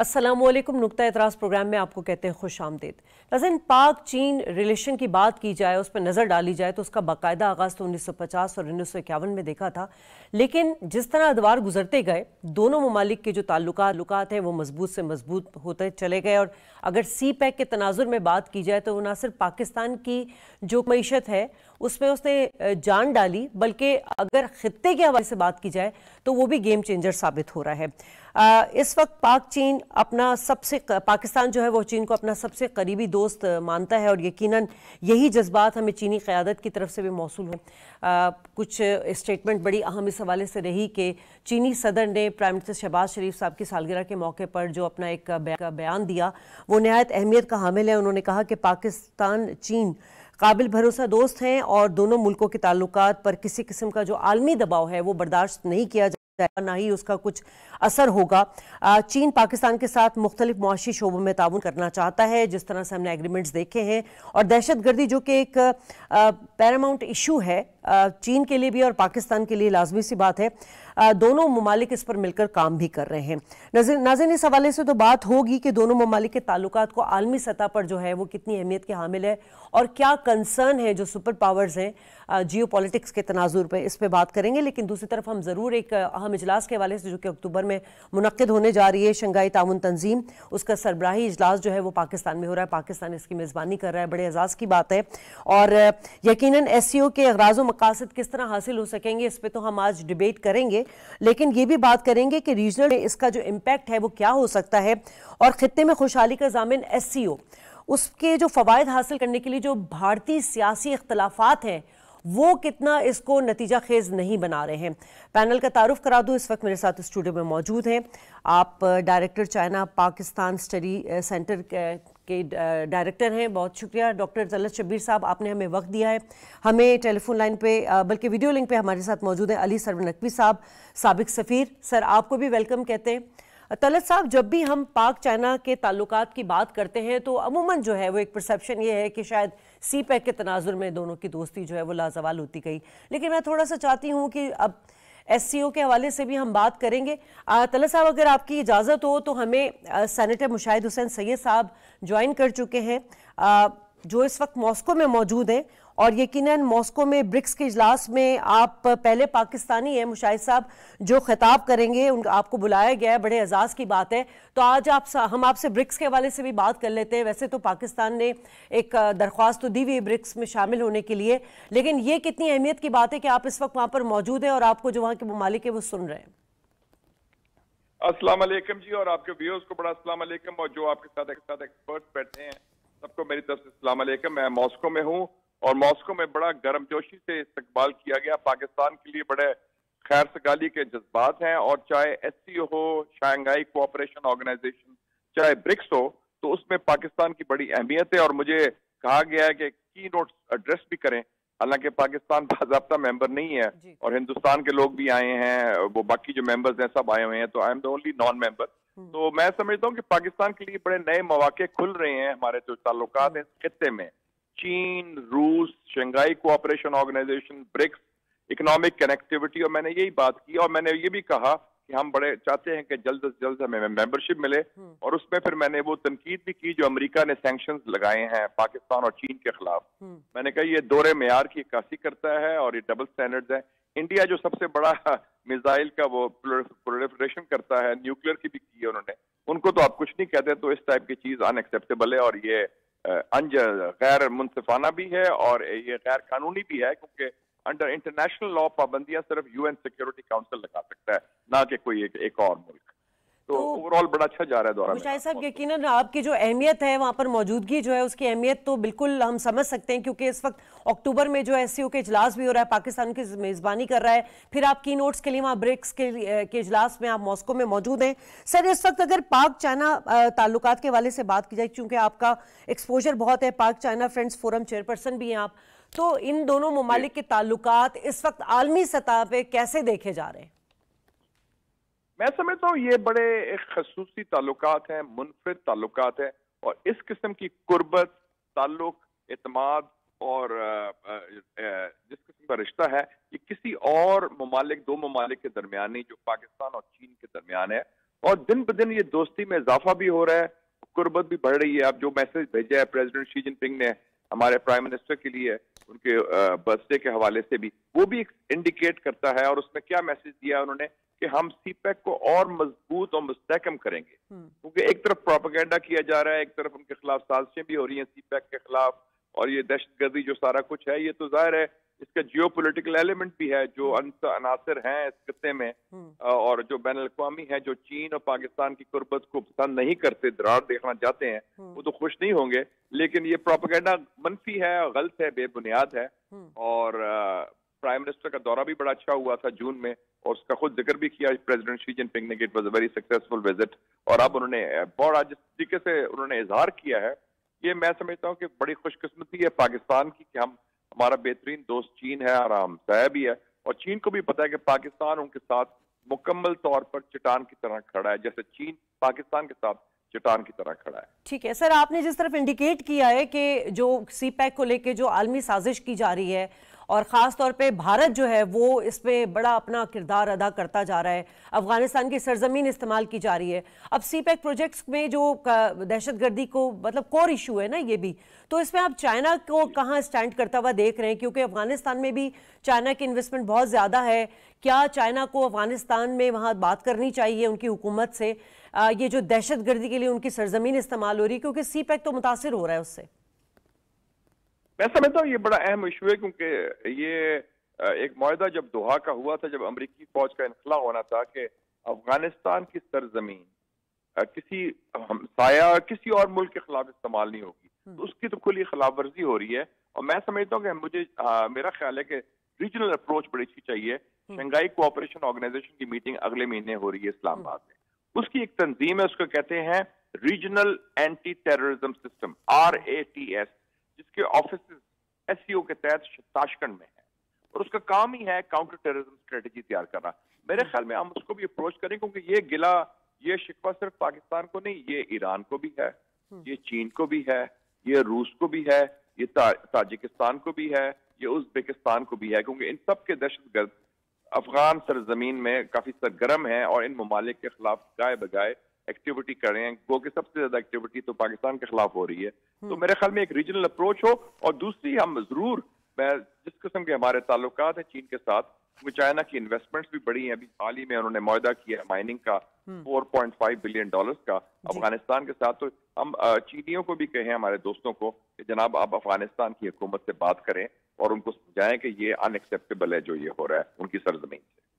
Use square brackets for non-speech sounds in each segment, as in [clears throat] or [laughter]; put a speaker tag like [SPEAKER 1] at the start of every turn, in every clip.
[SPEAKER 1] असलम नुकता एतराज़ प्रोग्राम में आपको कहते हैं खुश आमदेद नजन पाक चीन रिलेशन की बात की जाए उस पर नज़र डाली जाए तो उसका बाकायदा आगाज़ तो उन्नीस सौ पचास और उन्नीस सौ इक्यावन में देखा था लेकिन जिस तरह अदवार गुजरते गए दोनों ममालिक के जो ताल्लुक हैं वो मजबूत से मजबूत होते चले गए और अगर सी पैक के तनाजुर में बात की जाए तो ना सिर्फ पाकिस्तान की जो मीशत है उस पर उसने जान डाली बल्कि अगर खत्े के हवाले से बात की जाए तो वो भी गेम चेंजर साबित हो रहा है आ, इस वक्त पाक चीन अपना सबसे पाकिस्तान जो है वो चीन को अपना सबसे करीबी दोस्त मानता है और यकीनन यही जज्बात हमें चीनी क़्यादत की तरफ से भी मौसू हैं कुछ स्टेटमेंट बड़ी अहम इस हवाले से रही कि चीनी सदर ने प्राइम मिनिस्टर शहबाज शरीफ साहब की सालगिरह के मौके पर जो अपना एक बयान दिया वो नहायत अहमियत का हामिल है उन्होंने कहा कि पाकिस्तान चीन काबिल भरोसा दोस्त हैं और दोनों मुल्कों के ताल्लुक पर किसी किस्म का जो आलमी दबाव है वो बर्दाश्त नहीं किया जा जाएगा ना ही उसका कुछ असर होगा चीन पाकिस्तान के साथ मुख्तलिफ मुआशी शोबों में ताउन करना चाहता है जिस तरह से हमने एग्रीमेंट्स देखे हैं और दहशत गर्दी जो कि एक पैरामाउंट इशू है चीन के लिए भी और पाकिस्तान के लिए लाजमी सी बात है दोनों ममालिक इस पर मिलकर काम भी कर रहे हैं नाजिन इस हवाले से तो बात होगी कि दोनों ममालिक के ताल्लुक को आलमी सतह पर जो है वो कितनी अहमियत के हामिल है और क्या कंसर्न है जो सुपर पावर्स हैं जियो पॉलिटिक्स के तनाजुर पर इस पर बात करेंगे लेकिन दूसरी तरफ हम ज़रूर एक अहम इजलास के हवाले से जो कि अक्टूबर में मुनद होने जा रही है शंघाई ताउन तंजीम उसका सरबराही इजलास जो है वो पाकिस्तान में हो रहा है पाकिस्तान इसकी मेज़बानी कर रहा है बड़े एजाज़ की बात है और यकीन एस सी e ओ के अगराज मकासद किस तरह हासिल हो सकेंगे इस पर तो हम आज डिबेट करेंगे करेंगे लेकिन ये भी बात करेंगे कि रीजनल में इसका जो इम्पैक्ट है वो क्या हो सकता है और ख़त्े में खुशहाली का जामिन एस उसके जो फवायद हासिल करने के लिए जो भारतीय सियासी इख्तलाफात हैं वो कितना इसको नतीजा खेज नहीं बना रहे हैं पैनल का तारुफ करा दूँ इस वक्त मेरे साथ स्टूडियो में मौजूद हैं आप director China Pakistan study centre के डायरेक्टर हैं बहुत शुक्रिया डॉक्टर तलत शबीर साहब आपने हमें वक्त दिया है हमें टेलीफोन लाइन पे बल्कि वीडियो लिंक पे हमारे साथ मौजूद हैं अली सरवन नकवी साहब सबक सफ़ीर सर आपको भी वेलकम कहते हैं तलत साहब जब भी हम पाक चाइना के ताल्लुक की बात करते हैं तो अमूमन जो है वो एक परसेप्शन ये है कि शायद सी पैक e के तनाजुर में दोनों की दोस्ती जो है वो लाजवाल होती गई लेकिन मैं थोड़ा सा चाहती हूँ कि अब एस के हवाले से भी हम बात करेंगे तलत साहब अगर आपकी इजाज़त हो तो हमें सैनिटर मुशाहिद हुसैन सैद साहब ज्वाइन कर चुके हैं जो इस वक्त मॉस्को में मौजूद हैं और यकीनन मॉस्को में ब्रिक्स के इजलास में आप पहले पाकिस्तानी हैं मुशाहिद साहब जो खिताब करेंगे उन आपको बुलाया गया है बड़े एजाज़ की बात है तो आज आप हम आपसे ब्रिक्स के हवाले से भी बात कर लेते हैं वैसे तो पाकिस्तान ने एक दरख्वास्त तो दी हुई ब्रिक्स में शामिल होने के लिए लेकिन ये कितनी अहमियत की बात है कि आप इस वक्त वहाँ पर मौजूद हैं और आपको जो वहाँ के ममालिक वो सुन रहे हैं
[SPEAKER 2] अस्सलाम वालेकुम जी और आपके व्यूअर्स को बड़ा अस्सलाम वालेकुम और जो आपके साथ एक साथ एक्सपर्ट बैठे हैं सबको मेरी तरफ से अस्सलाम वालेकुम मैं मॉस्को में हूँ और मॉस्को में बड़ा गर्मजोशी से इस्तकबाल किया गया पाकिस्तान के लिए बड़े खैर सगाली के जज्बात हैं और चाहे एस सी ओ हो शांघाई कोऑपरेशन ऑर्गेनाइजेशन चाहे ब्रिक्स हो तो उसमें पाकिस्तान की बड़ी अहमियत है और मुझे कहा गया है कि की नोट एड्रेस भी करें हालांकि पाकिस्तान बाबा मेंबर नहीं है और हिंदुस्तान के लोग भी आए हैं वो बाकी जो मेंबर्स हैं सब आए हुए हैं तो I am the only non member तो मैं समझता हूँ कि पाकिस्तान के लिए बड़े नए मौाक़े खुल रहे हैं हमारे जो ताल्लुक हैं खत्े में चीन रूस Shanghai cooperation organisation BRICS economic connectivity और मैंने यही बात की और मैंने ये भी कहा कि हम बड़े चाहते हैं कि जल्द अज जल्द हमें मेंबरशिप मिले हम्म। और उसमें फिर मैंने वो तनकीद भी की जो अमेरिका ने सेंक्शन लगाए हैं पाकिस्तान और चीन के खिलाफ हम्म। मैंने कहा ये दौरे मैार की इक्कासी करता है और ये डबल स्टैंडर्ड है इंडिया जो सबसे बड़ा [laughs] मिसाइल का वो प्रोलिफरेशन करता है न्यूक्लियर की भी की है उन्होंने उनको तो आप कुछ नहीं कहते तो इस टाइप की चीज अनएक्सेप्टेबल है और ये अंज गैर मुनफाना भी है और ये गैर कानूनी भी है क्योंकि अंडर इंटरनेशनल लॉ पाबंदियां सिर्फ यूएन सिक्योरिटी काउंसिल लगा सकता है ना कि कोई एक, एक और मुल्क तो ओवरऑल तो बड़ा अच्छा जा रहा है दौरा मुशाहिद साहब
[SPEAKER 1] यकीनन आपकी जो अहमियत है वहाँ पर मौजूदगी जो है उसकी अहमियत तो बिल्कुल हम समझ सकते हैं क्योंकि इस वक्त अक्टूबर में जो एस के इजलास भी हो रहा है पाकिस्तान की मेज़बानी कर रहा है फिर आप की नोट्स के लिए वहाँ ब्रिक्स के के इजलास में आप मॉस्को में मौजूद हैं सर इस वक्त अगर पाक चाइना ताल्लुक के वाले से बात की जाए चूँकि आपका एक्सपोजर बहुत है पाक चाइना फ्रेंड्स फोरम चेयरपर्सन भी हैं आप तो इन दोनों ममालिक के ताल्लुक इस वक्त आलमी सतह पर कैसे देखे जा रहे हैं
[SPEAKER 2] मैं समझता हूँ ये बड़े एक खसूसी ताल्लुक हैं मुनफरद ताल्लुक हैं और इस किस्म की कुर्बत ताल्लुक अतमाद और जिस किस्म का रिश्ता है ये किसी और ममालिक दो ममालिक के दरमियान नहीं जो पाकिस्तान और चीन के दरमियान है और दिन ब दिन ये दोस्ती में इजाफा भी हो रहा है कुर्बत भी बढ़ रही है अब जो मैसेज भेजा है प्रेजिडेंट शी जिनपिंग ने हमारे प्राइम मिनिस्टर के लिए उनके बर्थडे के हवाले से भी वो भी इंडिकेट करता है और उसमें क्या मैसेज दिया उन्होंने कि हम सीपैक e को और मजबूत और मुस्तकम करेंगे हम्म। क्योंकि एक तरफ प्रोपागेंडा किया जा रहा है एक तरफ उनके खिलाफ साजिशें भी हो रही हैं सीपैक e के खिलाफ और ये दहशतगर्दी जो सारा कुछ है ये तो जाहिर है इसका जियो पोलिटिकल एलिमेंट भी है जो अनासर हैं इस खत्े में हम्म। और जो बैन अवी है जो चीन और पाकिस्तान की कुर्बत को पसंद नहीं करते दरार देखना चाहते हैं हम्म। वो तो खुश नहीं होंगे लेकिन ये प्रोपागेंडा मनफी है गलत है बेबुनियाद है हम्म। और प्राइम मिनिस्टर का दौरा भी बड़ा अच्छा हुआ था जून में और उसका खुद जिक्र भी किया प्रेसिडेंट शी जिनपिंग ने कि it was a very successful visit और अब उन्होंने बड़ा जिस तरीके से उन्होंने इजहार किया है ये मैं समझता हूँ कि बड़ी खुशकिस्मती है पाकिस्तान की कि हम हमारा बेहतरीन दोस्त चीन है और हम भी है और चीन को भी पता है कि पाकिस्तान उनके साथ मुकम्मल तौर पर चट्टान की तरह खड़ा है जैसे चीन पाकिस्तान के साथ चट्टान की तरह खड़ा है
[SPEAKER 1] ठीक है सर आपने जिस तरफ इंडिकेट किया है कि जो सी पैक को लेकर जो आलमी साजिश की जा रही है और ख़ास तौर पे भारत जो है वो इस पर बड़ा अपना किरदार अदा करता जा रहा है अफगानिस्तान की सरजमीन इस्तेमाल की जा रही है अब सी पैक प्रोजेक्ट्स में जो दहशत गर्दी को मतलब कोर इशू है ना ये भी तो इसमें आप चाइना को कहाँ स्टैंड करता हुआ देख रहे हैं क्योंकि अफगानिस्तान में भी चाइना की इन्वेस्टमेंट बहुत ज़्यादा है क्या चाइना को अफगानिस्तान में वहाँ बात करनी चाहिए उनकी हुकूमत से आ, ये जो दहशत गर्दी के लिए उनकी सरजमीन इस्तेमाल हो रही है क्योंकि सी पैक e तो मुतासर हो रहा है उससे
[SPEAKER 2] मैं समझता हूँ ये बड़ा अहम इशू है क्योंकि ये एक माहा जब दोहा का हुआ था जब अमरीकी फौज का इनखला होना था कि अफगानिस्तान की सरजमीन किसी हमसाया किसी और मुल्क के खिलाफ इस्तेमाल नहीं होगी हम्म। तो उसकी तो खुली खिलाफ वर्जी हो रही है और मैं समझता हूँ कि मुझे आ, मेरा ख्याल है कि रीजनल अप्रोच बड़ी अच्छी चाहिए हम्म। शंघाई कोऑपरेशन ऑर्गेनाइजेशन की मीटिंग अगले महीने हो रही है इस्लामाबाद हम्म। में उसकी एक तंजीम है उसको कहते हैं regional anti terrorism system R A T S जिसके ऑफिस एस e के तहत ताशकंड में है और उसका काम ही है काउंटर टेररिज्म स्ट्रेटेजी तैयार करना मेरे ख्याल में हम उसको भी अप्रोच करें क्योंकि ये गिला ये शिकवा सिर्फ पाकिस्तान को नहीं ये ईरान को भी है हम्म। ये चीन को भी है ये रूस को भी है ये ताजिकिस्तान को भी है ये उज्बेकिस्तान को भी है क्योंकि इन सब के दहशत गर्द अफगान सरजमीन में काफी सरगर्म है और इन ममालिक के खिलाफ गाय बगाए एक्टिविटी कर रहे हैं क्योंकि सबसे ज्यादा एक्टिविटी तो पाकिस्तान के खिलाफ हो रही है तो मेरे ख्याल में एक रीजनल अप्रोच हो और दूसरी हम जरूर जिस किस्म के हमारे ताल्लुक हैं चीन के साथ चाइना की इन्वेस्टमेंट्स भी बढ़ी हैं अभी हाल ही में उन्होंने मुहिदा किया माइनिंग का 4.5 बिलियन डॉलर्स का अफगानिस्तान के साथ तो हम चीनियों को भी कहें हमारे दोस्तों को कि जनाब आप अफगानिस्तान की हुकूमत से बात करें और उनको समझाएं कि ये अनएक्सेप्टेबल है जो ये हो रहा है उनकी सरजमीन से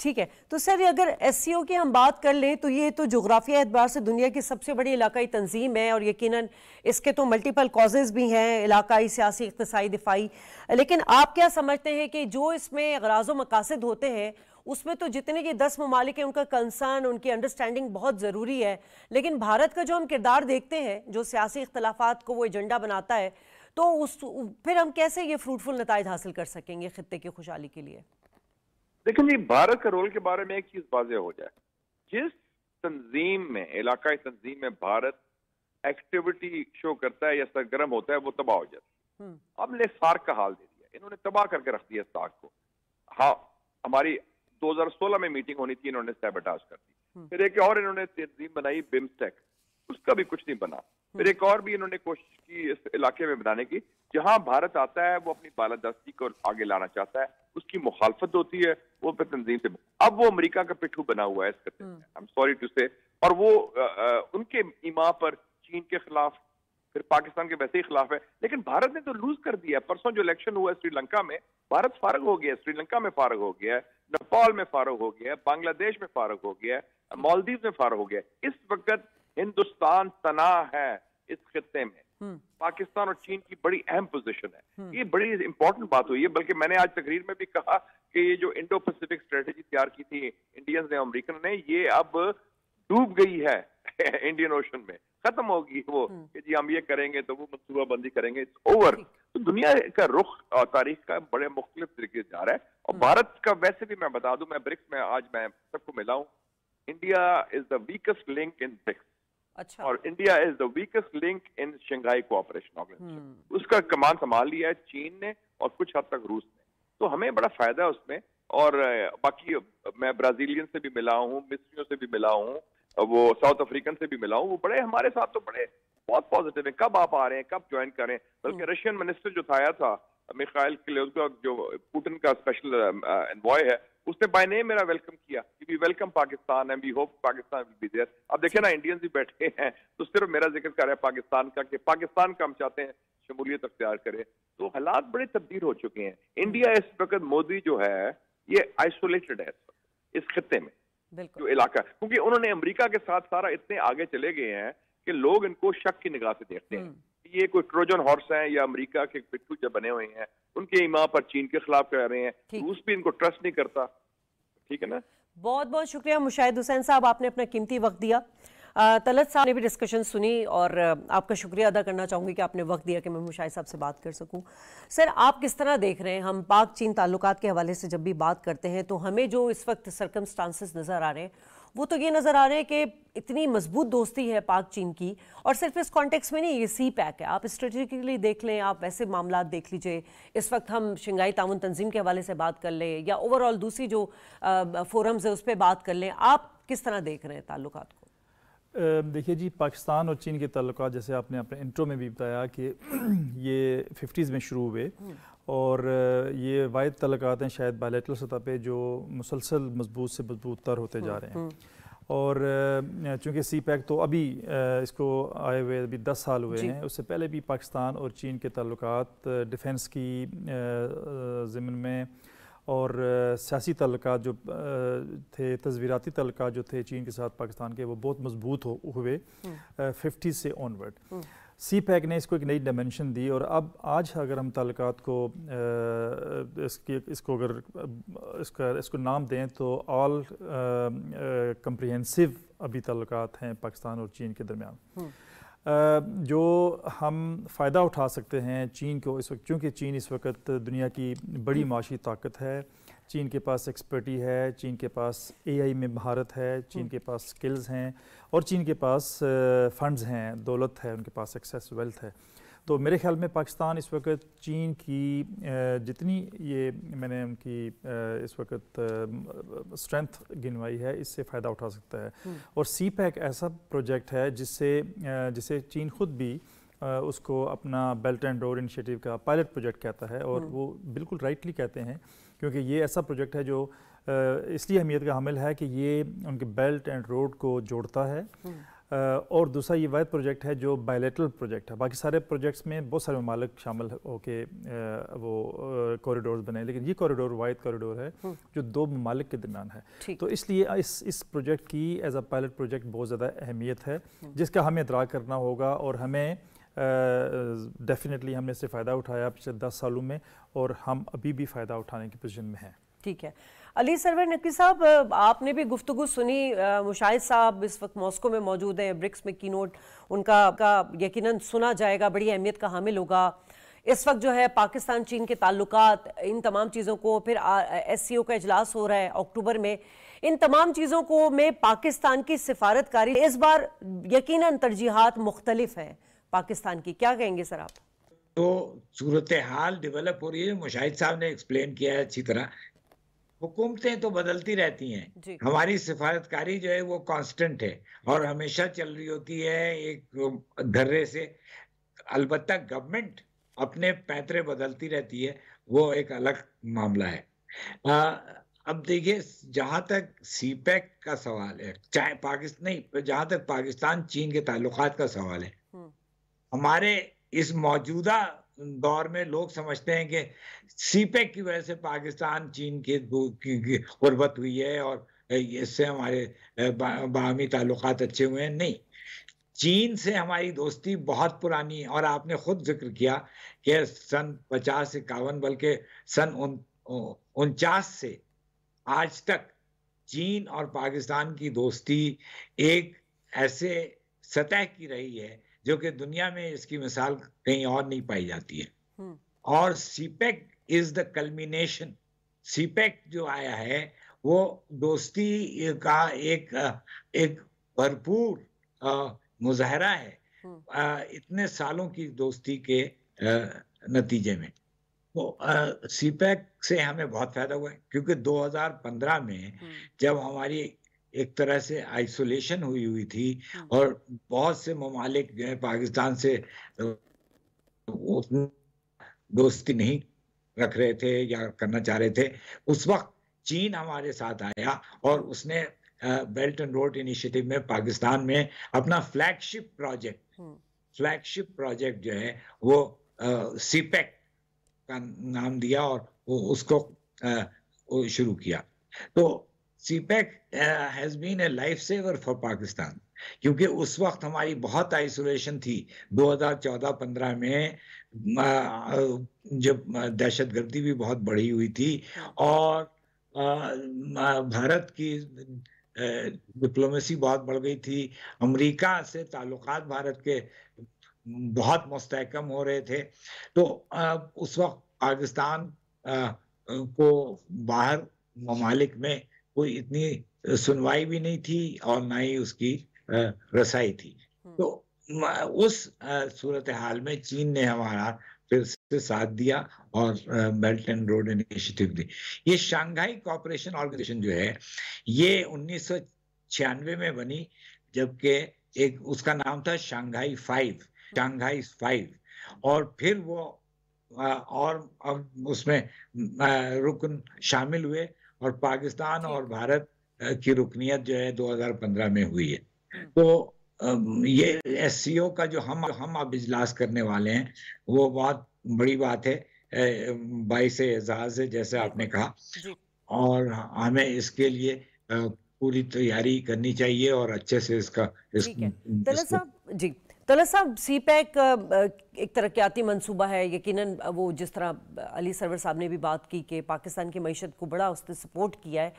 [SPEAKER 1] ठीक है तो सर अगर एस की हम बात कर लें तो ये तो जोग्राफिया एतबार से दुनिया की सबसे बड़ी इलाकई तंजीम है और यकीन इसके तो मल्टीपल कॉजेज़ भी हैं इलाकाई सियासी इकतसाई दिफाई लेकिन आप क्या समझते हैं कि जो इसमें अगराज मकासद होते हैं उसमें तो जितने की दस ममालिक हैं उनका कंसर्न उनकी अंडरस्टैंडिंग बहुत ज़रूरी है लेकिन भारत का जो हम किरदार देखते हैं जो सियासी इख्लाफा को वो एजेंडा बनाता है तो उस फिर हम कैसे ये फ्रूटफुल नतज हासिल कर सकेंगे ख़त्े की खुशहाली के लिए
[SPEAKER 2] लेकिन जी भारत के रोल के बारे में एक चीज वाजह हो जाए जिस तंजीम में इलाकाई तंजीम में भारत एक्टिविटी शो करता है या सरगर्म होता है वो तबाह हो जाता
[SPEAKER 1] है हम्म।
[SPEAKER 2] हमने सार्क का हाल दे दिया इन्होंने तबाह करके रख दिया सार्क को हाँ हमारी 2016 में मीटिंग होनी थी इन्होंने सैबटाज कर दी हम्म। फिर एक और इन्होंने तंजीम बनाई बिमस्टेक उसका भी कुछ नहीं बना फिर एक और भी इन्होंने कोशिश की इस इलाके में बनाने की जहां भारत आता है वो अपनी बालादस्ती को आगे लाना चाहता है उसकी मुखालफत होती है वो फिर तंजीम से अब वो अमरीका का पिट्ठू बना हुआ है इसका आई एम सॉरी टू से और वो उनके ईमा पर चीन के खिलाफ फिर पाकिस्तान के वैसे ही खिलाफ है लेकिन भारत ने तो लूज कर दिया परसों जो इलेक्शन हुआ है श्रीलंका में भारत फारग हो गया श्रीलंका में फारग हो गया है नेपाल में फारग हो गया है बांग्लादेश में फारग हो गया है मालदीव में फारग हो गया इस वक्त हिंदुस्तान तना है इस खत्ते में हम्म। पाकिस्तान और चीन की बड़ी अहम पोजीशन है हम्म। ये बड़ी इंपॉर्टेंट बात हुई है बल्कि मैंने आज तकरीर में भी कहा कि ये जो इंडो पैसिफिक स्ट्रेटेजी तैयार की थी इंडियंस ने अमेरिकन ने ये अब डूब गई है इंडियन [laughs] ओशन में खत्म होगी वो हम्म। कि जी हम ये करेंगे तो वो मनसूबाबंदी करेंगे इट्स ओवर तो दुनिया का रुख और तारीख का बड़े मुख्तलिफ तरीके से जा रहा है और भारत का वैसे भी मैं बता दूं मैं ब्रिक्स में आज मैं सबको मिला हूं India is the weakest link in BRICS अच्छा और India is the weakest link in Shanghai cooperation
[SPEAKER 3] organisation
[SPEAKER 2] उसका कमान संभाल लिया है चीन ने और कुछ हद तक रूस ने तो हमें बड़ा फायदा है उसमें और बाकी मैं ब्राजीलियन से भी मिला हूँ मिस्रियों से भी मिला हूँ वो साउथ अफ्रीकन से भी मिला हूँ वो बड़े हमारे साथ तो बड़े बहुत पॉजिटिव है कब आप आ रहे हैं कब ज्वाइन करें बल्कि रशियन hmm. मिनिस्टर जो था आया था मिखाइल जो पुटिन का स्पेशल एनवॉय है उसने बाय नेम मेरा वेलकम किया कि we welcome Pakistan and we hope Pakistan will be there अब देखे ना इंडियंस भी बैठे हैं तो सिर्फ मेरा जिक्र कर रहा है पाकिस्तान का कि पाकिस्तान का हम चाहते हैं शमूलियत अख्तियार करे तो हालात बड़े तब्दील हो चुके हैं इंडिया इस वक्त मोदी जो है ये आइसोलेटेड है इस खत्े में जो इलाका क्योंकि उन्होंने अमरीका के साथ सारा इतने आगे चले गए हैं कि लोग इनको शक की निगाह से देखते हैं हम्म। ये कोई ट्रोजन हॉर्स हैं या अमेरिका के पिट्ठू जब बने हुए हैं उनके इमाम पर चीन के खिलाफ कह रहे हैं रूस भी इनको ट्रस्ट नहीं करता ठीक है ना
[SPEAKER 1] बहुत बहुत शुक्रिया मुशाहिद हुसैन साहब आपने अपना कीमती वक्त दिया तलत साहब ने भी डिस्कशन सुनी और आपका शुक्रिया अदा करना चाहूंगी कि आपने वक्त दिया कि मैं मुशाहिद साहब से बात कर सकूं सर आप किस तरह देख रहे हैं हम पाक चीन ताल्लुकात के हवाले से जब भी बात करते हैं तो हमें जो इस वक्त सरकमस्टांसिस नज़र आ रहे हैं वो तो ये नज़र आ रहे हैं कि इतनी मजबूत दोस्ती है पाक चीन की और सिर्फ इस कॉन्टेक्स्ट में नहीं ये सी पैक है आप स्ट्रेटिकली देख लें आप वैसे मामला देख लीजिए इस वक्त हम शंघाई तान तंजीम के हवाले से बात कर लें या ओवरऑल दूसरी जो फोरम्स है उस पर बात कर लें आप किस तरह देख रहे हैं ताल्लुक
[SPEAKER 4] को देखिए जी पाकिस्तान और चीन के तल्लक जैसे आपने अपने इंट्रो में भी बताया कि [clears throat] ये फिफ्टीज़ में शुरू हुए हम्म। और ये वाद तलक़ात हैं शायद बायलटल सतह पर जो मुसलसल मजबूत से मजबूत तर होते जा हम्म, रहे हैं हम्म। और चूँकि सी पैक तो अभी इसको आए हुए अभी दस साल हुए हैं उससे पहले भी पाकिस्तान और चीन के तल्ल डिफेंस की ज़मन में और सियासी तल्ल जो थे तस्वीराती तल्क जो थे चीन के साथ पाकिस्तान के वो बहुत मजबूत हो हुए फिफ्टी हम्म। से ऑनवर्ड सी पैक ने इसको एक नई डायमेंशन दी और अब आज अगर हम ताल्लुक को इसकी इसको अगर इसका इसको नाम दें तो ऑल कंप्रिहेंसिव अभी ताल्लुक हैं पाकिस्तान और चीन के दरमियान हम्म। जो हम फ़ायदा उठा सकते हैं चीन को इस वक्त क्योंकि चीन इस वक्त दुनिया की बड़ी हम्म। माशी ताकत है चीन के पास एक्सपर्टी है चीन के पास एआई में महारत है चीन हम्म। के पास स्किल्स हैं और चीन के पास फंड्स हैं दौलत है उनके पास एक्सेस वेल्थ है तो मेरे ख्याल में पाकिस्तान इस वक्त चीन की जितनी ये मैंने उनकी इस वक्त स्ट्रेंथ गिनवाई है इससे फ़ायदा उठा सकता है हम्म। और सी पैक ऐसा प्रोजेक्ट है जिससे जिसे चीन खुद भी उसको अपना बेल्ट एंड रोड इनिशिएटिव का पायलट प्रोजेक्ट कहता है और हम्म। वो बिल्कुल राइटली कहते हैं क्योंकि ये ऐसा प्रोजेक्ट है जो इसलिए अहमियत का हामिल है कि ये उनके बेल्ट एंड रोड को जोड़ता है हम्म। और दूसरा ये वाद प्रोजेक्ट है जो बायोलेटरल प्रोजेक्ट है बाकी सारे प्रोजेक्ट्स में बहुत सारे ममालक शामिल होके वो कॉरिडोर बने लेकिन ये कॉरिडोर वाइद कॉरिडोर है हम्म। जो दो ममालिक के दरमियान है तो इसलिए इस इस प्रोजेक्ट की एज अ पायलट प्रोजेक्ट बहुत ज़्यादा अहमियत है हम्म। जिसका हमें इतरा करना होगा और हमें डेफिनेटली हमने इससे फ़ायदा उठाया पिछले दस सालों में और हम अभी भी फ़ायदा उठाने की पोजिशन में हैं
[SPEAKER 1] ठीक है अली सरवर नकवी साहब आपने भी गुफ्तु सुनी मुशाहिद साहब इस वक्त मॉस्को में मौजूद हैं ब्रिक्स में की नोट उनका का यकीनन सुना जाएगा बड़ी अहमियत का हामिल होगा इस वक्त जो है पाकिस्तान चीन के ताल्लुक इन तमाम चीज़ों को फिर एस सी ओ का इजलास हो रहा है अक्टूबर में इन तमाम चीज़ों को में पाकिस्तान की सिफारतकारी इस बार यकीन तरजीहत मुख्तलिफ हैं पाकिस्तान की क्या कहेंगे सर आप
[SPEAKER 5] तो सूरत हाल डेवलप हो रही है मुशाहिद साहब ने एक्सप्लेन किया है अच्छी तरह हुकूमतें तो बदलती रहती हैं हमारी सिफारतकारी जो है वो कांस्टेंट है और हमेशा चल रही होती है एक धर्रे से अलबत्ता गवर्नमेंट अपने पैतरे बदलती रहती है वो एक अलग मामला है आ, अब देखिए जहाँ तक सीपैक e का सवाल है चाहे पाकिस्तान नहीं जहाँ तक पाकिस्तान चीन के ताल्लुकात का सवाल है हमारे इस मौजूदा दौर में लोग समझते हैं कि सीपेक e की वजह से पाकिस्तान चीन के गुर्बत हुई है और इससे हमारे बाहमी ताल्लुक अच्छे हुए हैं नहीं चीन से हमारी दोस्ती बहुत पुरानी है और आपने खुद जिक्र किया कि सन पचास इक्यावन बल्कि सन उनचास से आज तक चीन और पाकिस्तान की दोस्ती एक ऐसे सतह की रही है जो कि दुनिया में इसकी मिसाल कहीं और नहीं पाई जाती है हम्म। और CPEC is the culmination CPEC जो आया है वो दोस्ती का एक एक भरपूर मुजाहरा है आ, हम्म। इतने सालों की दोस्ती के आ, नतीजे में तो सीपेक e से हमें बहुत फायदा हुआ है क्योंकि 2015 में हम्म। जब हमारी एक तरह से आइसोलेशन हुई हुई थी हम्म। और बहुत से ममालिक जो है पाकिस्तान से दोस्ती नहीं रख रहे थे या करना चाह रहे थे उस वक्त चीन हमारे साथ आया और उसने बेल्ट एंड रोड इनिशिएटिव में पाकिस्तान में अपना फ्लैगशिप प्रोजेक्ट फ्लैगशिप प्रोजेक्ट जो है वो सीपेक e का नाम दिया और वो उसको आ, शुरू किया तो CPEC has been a life saver for Pakistan क्योंकि उस वक्त हमारी बहुत आइसोलेशन थी 2014-15 में uh, uh, जब uh, दहशत गर्दी भी बहुत बढ़ी हुई थी और भारत की डिप्लोमेसी बहुत बढ़ गई थी अमेरिका से ताल्लुकात भारत के बहुत मुस्तकम हो रहे थे तो उस वक्त पाकिस्तान को बाहर ममालिक में वो इतनी सुनवाई भी नहीं थी और ना ही उसकी रसाई थी हम्म। तो उस सूरत हाल में चीन ने हमारा फिर से साथ दिया और बेल्ट एंड रोड इनिशिएटिव दी ये शंघाई कॉपरेशन ऑर्गेनाइजेशन जो है ये उन्नीस में बनी जबकि एक उसका नाम था शंघाई फाइव शंघाई फाइव और फिर वो और उसमें रुकन शामिल हुए और पाकिस्तान और भारत की रुकनीत जो है 2015 में हुई है हम्म। तो ये एस का जो हम हम अब इजलास करने वाले हैं वो बहुत बड़ी बात है बाईस एजाज है जैसे आपने कहा और हमें इसके लिए पूरी तैयारी करनी चाहिए और अच्छे से इसका इस,
[SPEAKER 1] जी तला तो साहब सी पैक एक तरक्याती मनसूबा है यकीनन वो जिस तरह अली सरवर साहब ने भी बात की कि पाकिस्तान की मीशत को बड़ा उसने सपोर्ट किया है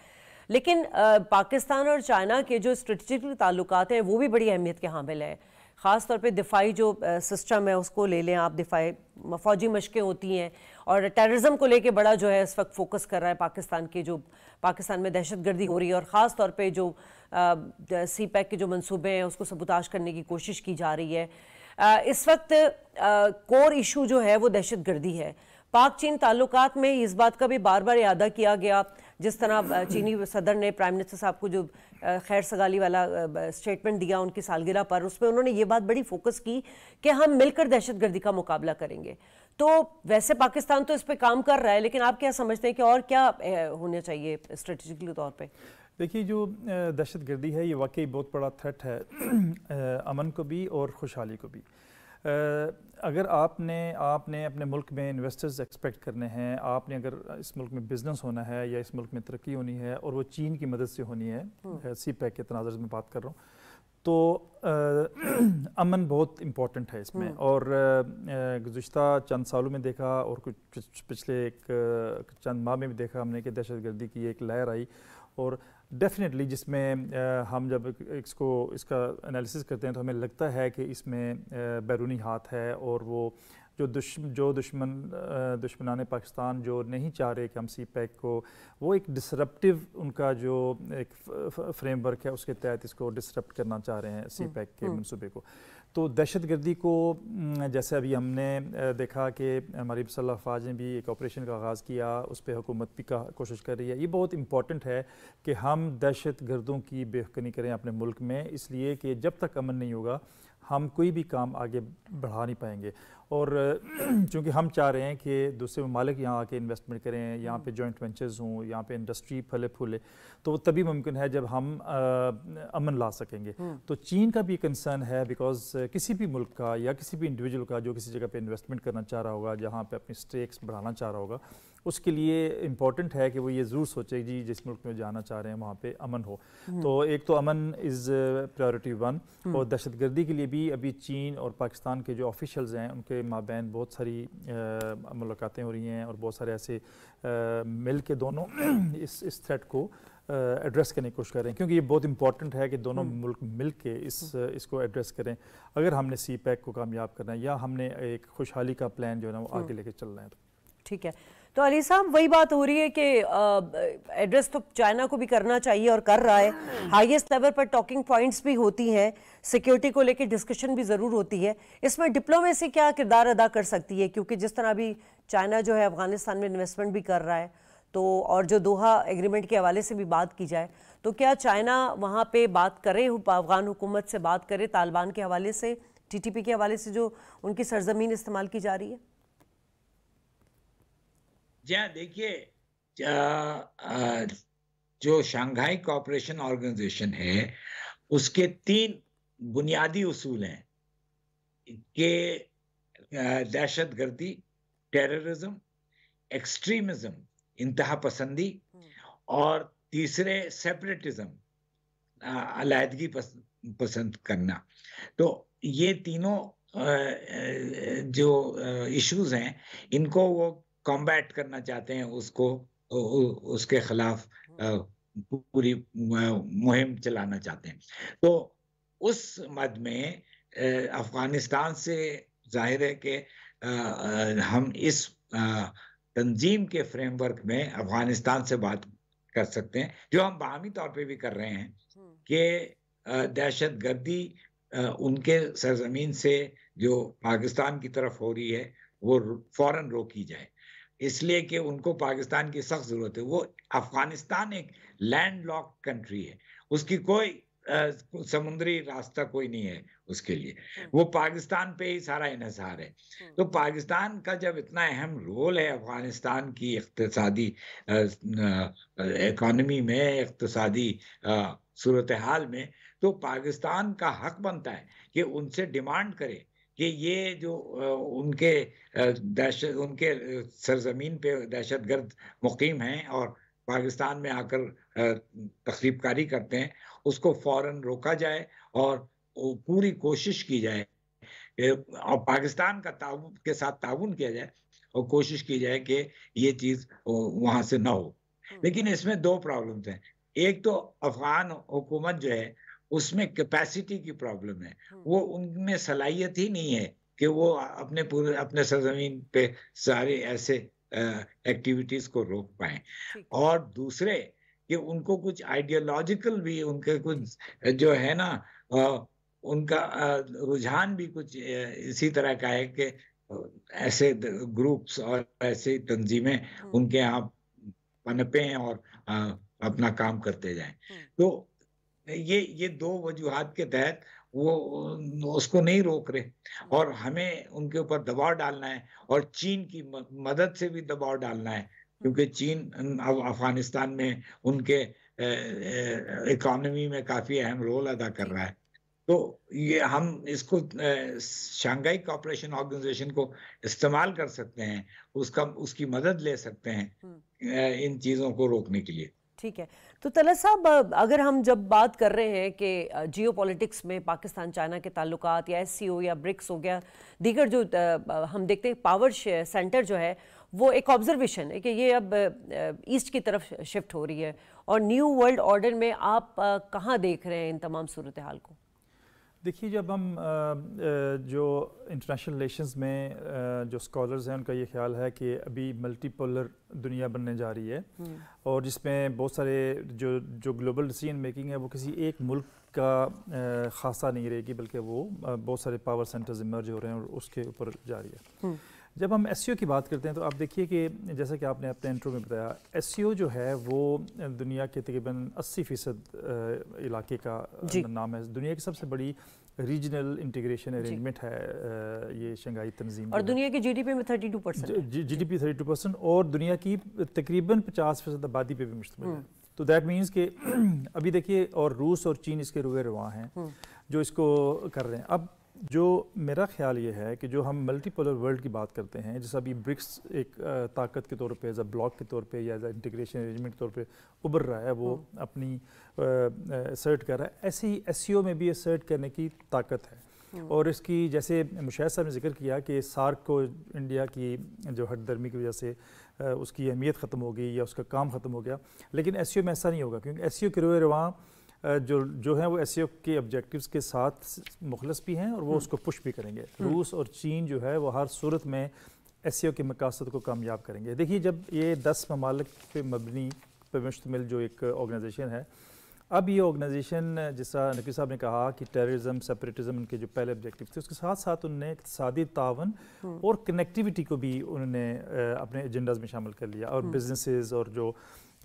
[SPEAKER 1] लेकिन पाकिस्तान और चाइना के जो स्ट्रेटिक ताल्लुक हैं वो भी बड़ी अहमियत के हामिल हैं ख़ास तौर पर दिफाई जो सिस्टम है उसको ले लें आप दिफाई फौजी मशक़ें होती हैं और टेररिज्म को लेके बड़ा जो है इस वक्त फोकस कर रहा है पाकिस्तान की जो पाकिस्तान में दहशतगर्दी हो रही है और ख़ास तौर पे जो सी पैक e के जो मंसूबे हैं उसको सबुताश करने की कोशिश की जा रही है आ, इस वक्त कोर इशू जो है वो दहशतगर्दी है पाक चीन ताल्लुक में इस बात का भी बार बार अदा किया गया जिस तरह चीनी सदर ने प्राइम मिनिस्टर साहब को जो खैर सगाली वाला स्टेटमेंट दिया उनकी सालगिरह पर उसमें उन्होंने ये बात बड़ी फोकस की कि हम मिलकर दहशतगर्दी का मुकाबला करेंगे तो वैसे पाकिस्तान तो इस पर काम कर रहा है लेकिन आप क्या समझते हैं कि और क्या होना चाहिए स्ट्रेटिजिकली तौर पर देखिए
[SPEAKER 4] जो दहशत गर्दी है ये वाकई बहुत बड़ा थ्रेट है [clears throat] अमन को भी और खुशहाली को भी अगर आपने आपने अपने मुल्क में इन्वेस्टर्स एक्सपेक्ट करने हैं आपने अगर इस मुल्क में बिजनेस होना है या इस मुल्क में तरक्की होनी है और वो चीन की मदद से होनी है सी हम्म। पैक e के तनाजर में बात कर रहा हूँ तो आ, [clears throat] अमन बहुत इम्पोर्टेंट है इसमें हाँ। और गुज्त चंद सालों में देखा और कुछ पिछले एक चंद माह में भी देखा हमने कि दहशत गर्दी की एक लहर आई और डेफिनेटली जिसमें हम जब इसको इसका एनालिसिस करते हैं तो हमें लगता है कि इसमें बैरूनी हाथ है और वो जो दुश्म जो दुश्मन दुश्मनान पाकिस्तान जो नहीं चाह रहे कि हम सी पैक e को वो एक डिसरप्टिव उनका जो एक फ्रेमवर्क है उसके तहत इसको डिसरप्ट करना चाह रहे हैं सी हम्म, पैक e के हम्म। मनसूबे को तो दहशत गर्दी को जैसे अभी हमने देखा कि हमारी मसल अफवाज ने भी एक ऑपरेशन का आगाज़ किया उस पर हुकूमत भी का कोशिश कर रही है ये बहुत इंपॉर्टेंट है कि हम दहशत गर्दों की बेहकनी करें अपने मुल्क में इसलिए कि जब तक अमन नहीं होगा हम कोई भी काम आगे बढ़ा नहीं पाएंगे और [clears throat] चूँकि हम चाह रहे हैं कि दूसरे ममालिक यहाँ आके इन्वेस्टमेंट करें यहाँ पे जॉइंट वेंचर्स हों यहाँ पे इंडस्ट्री फले फूले तो वो तभी मुमकिन है जब हम आ, अमन ला सकेंगे हम्म। तो चीन का भी कंसर्न है बिकॉज किसी भी मुल्क का या किसी भी इंडिविजुअल का जो किसी जगह पर इन्वेस्टमेंट करना चाह रहा होगा जहाँ पर अपनी स्टेक्स बढ़ाना चाह रहा होगा उसके लिए इम्पॉर्टेंट है कि वो ये ज़रूर सोचे जी जिस मुल्क में जाना चाह रहे हैं वहाँ पे अमन हो हम्म। तो एक तो अमन इज़ प्रायोरिटी वन और दहशत गर्दी के लिए भी अभी चीन और पाकिस्तान के जो ऑफिशल्स हैं उनके माबेन बहुत सारी uh, मुलाकातें हो रही हैं और बहुत सारे ऐसे uh, मिल के दोनों [clears throat] इस इस थ्रेट को एड्रेस uh, करने की कोशिश कर रहे हैं क्योंकि ये बहुत इंपॉर्टेंट है कि दोनों हम्म। मुल्क मिल के इस हम्म। इसको एड्रेस करें अगर हमने सी पैक e को कामयाब करना है या हमने एक खुशहाली का प्लान जो है ना वो आगे लेके चलना है तो
[SPEAKER 1] ठीक है तो अली साहब वही बात हो रही है कि एड्रेस तो चाइना को भी करना चाहिए और कर रहा है हाईएस्ट लेवल पर टॉकिंग पॉइंट्स भी होती हैं सिक्योरिटी को लेकर डिस्कशन भी ज़रूर होती है इसमें डिप्लोमेसी क्या किरदार अदा कर सकती है क्योंकि जिस तरह अभी चाइना जो है अफगानिस्तान में इन्वेस्टमेंट भी कर रहा है तो और जो दोहा एग्रीमेंट के हवाले से भी बात की जाए तो क्या चाइना वहाँ पे बात करे अफगान हुकूमत से बात करे तालिबान के हवाले से टी के हवाले से जो उनकी सरजमीन इस्तेमाल की जा रही है
[SPEAKER 5] जहाँ देखिए जो शंघाई कॉपरेशन ऑर्गेनाइजेशन है उसके तीन बुनियादी उसूल हैं के दहशत गर्दी टेररिज्म एक्सट्रीमिज्म इंतहा पसंदी हम्म। और तीसरे सेपरेटिज्म अलायदगी पसंद करना तो ये तीनों जो इश्यूज हैं इनको वो कॉम्बैट करना चाहते हैं उसको उसके खिलाफ हम्म। पूरी मुहिम चलाना चाहते हैं तो उस मद में अफगानिस्तान से जाहिर है कि हम इस तंजीम के फ्रेमवर्क में अफगानिस्तान से बात कर सकते हैं जो हम बाहमी तौर पे भी कर रहे हैं हम्म। कि दहशत गर्दी उनके सरजमीन से जो पाकिस्तान की तरफ हो रही है वो फौरन रोकी जाए इसलिए कि उनको पाकिस्तान की सख्त ज़रूरत है वो अफगानिस्तान एक लैंड लॉक कंट्री है उसकी कोई समुद्री रास्ता कोई नहीं है उसके लिए हम्म। वो पाकिस्तान पे ही सारा इनसार है हम्म। तो पाकिस्तान का जब इतना अहम रोल है अफगानिस्तान की इकतदी इकॉनमी में इकतदी सूरत हाल में तो पाकिस्तान का हक बनता है कि उनसे डिमांड करे कि ये जो उनके दहशत उनके सरजमीन पे दहशत गर्द मुकीम हैं और पाकिस्तान में आकर तकरीबकारी करते हैं उसको फौरन रोका जाए और पूरी कोशिश की जाए और पाकिस्तान का ताउन के साथ ताउन किया जाए और कोशिश की जाए कि ये चीज़ वहाँ से ना हो हम्म। लेकिन इसमें दो प्रॉब्लम्स हैं एक तो अफगान हुकूमत जो है उसमें कैपेसिटी की प्रॉब्लम है हम्म। वो उनमें सलाहियत ही नहीं है कि वो अपने पूरे अपने सरजमीन पे सारे ऐसे एक्टिविटीज को रोक पाए और दूसरे कि उनको कुछ आइडियोलॉजिकल भी उनके कुछ जो है ना उनका रुझान भी कुछ इसी तरह का है कि ऐसे ग्रुप्स और ऐसी तंजीमें हम्म। उनके यहाँ पनपे और अपना काम करते जाएं हम्म। तो ये ये दो वजूहत के तहत वो उसको नहीं रोक रहे और हमें उनके ऊपर दबाव डालना है और चीन की मदद से भी दबाव डालना है क्योंकि चीन अब अफगानिस्तान में उनके इकोनॉमी में काफ़ी अहम रोल अदा कर रहा है तो ये हम इसको शंघाई कॉपरेशन ऑर्गेनाइजेशन को इस्तेमाल कर सकते हैं उसका उसकी मदद ले सकते हैं हम्म। इन चीज़ों को रोकने के लिए
[SPEAKER 1] ठीक है तो तला साहब अगर हम जब बात कर रहे हैं कि जियो पॉलिटिक्स में पाकिस्तान चाइना के ताल्लुक या एस या ब्रिक्स हो गया दीगर जो हम देखते हैं पावर सेंटर जो है वो एक ऑब्जर्वेशन है कि ये अब ईस्ट की तरफ शिफ्ट हो रही है और न्यू वर्ल्ड ऑर्डर में आप कहाँ देख रहे हैं इन तमाम सूरत हाल को
[SPEAKER 4] देखिए जब हम जो इंटरनेशनल रिलेशंस में जो स्कॉलर्स हैं उनका ये ख्याल है कि अभी मल्टीपोलर दुनिया बनने जा रही है हम्म। और जिसमें बहुत सारे जो जो ग्लोबल डिसीजन मेकिंग है वो किसी एक मुल्क का खासा नहीं रहेगी बल्कि वो बहुत सारे पावर सेंटर्स इमर्ज हो रहे हैं और उसके ऊपर जा रही है हम्म। जब हम एस e की बात करते हैं तो आप देखिए कि जैसा कि आपने अपने इंटरव्यू में बताया एस e जो है वो दुनिया के तकरीबन 80 फ़ीसद इलाके का नाम है दुनिया की सबसे बड़ी रीजनल इंटीग्रेशन अरेंजमेंट है ये शंघाई तंजीम और
[SPEAKER 1] दुनिया की जीडीपी में 32 परसेंट
[SPEAKER 4] जी जीडीपी 32 परसेंट और दुनिया की तकरीबन 50 फीसद आबादी पर भी मुश्तम है हम्म। तो दैट मीन्स कि [clears throat] अभी देखिए और रूस और चीन इसके रुए रवा हैं हम्म। जो इसको कर रहे हैं अब जो मेरा ख्याल ये है कि जो हम मल्टीपोलर वर्ल्ड की बात करते हैं जैसे अभी ब्रिक्स एक ताकत के तौर पे एज अ ब्लॉक के तौर पे या एज इंटीग्रेशन अरेंजमेंट के तौर पे उभर रहा है वो हाँ। अपनी असर्ट कर रहा है ऐसे ही एस e में भी असर्ट करने की ताकत है हाँ। और इसकी जैसे मुशाह साहब ने जिक्र किया कि सार्क को इंडिया की जो हटदर्मी की वजह से उसकी अहमियत ख़त्म हो गई या उसका काम ख़त्म हो गया लेकिन एस e में ऐसा नहीं होगा क्योंकि एस e के रोए रवां जो जो हैं वो एस e के ऑब्जेक्टिव्स के साथ मुखलस भी हैं और वो हम्म। उसको पुश भी करेंगे हम्म। रूस और चीन जो है वो हर सूरत में एस e के मकासद को कामयाब करेंगे देखिए जब ये दस ममालक पे मबनी पे मुश्तमिल जो एक ऑर्गेनाइजेशन है अब ये ऑर्गेनाइजेशन जैसा नकवी साहब ने कहा कि टेररिज्म सेपरेटिज्म उनके जो पहले ऑब्जेक्टिव थे उसके साथ साथ उनने इकतदी तावन हम्म। और कनेक्टिविटी को भी उन्होंने अपने एजेंडाज में शामिल कर लिया और बिजनेसेस और जो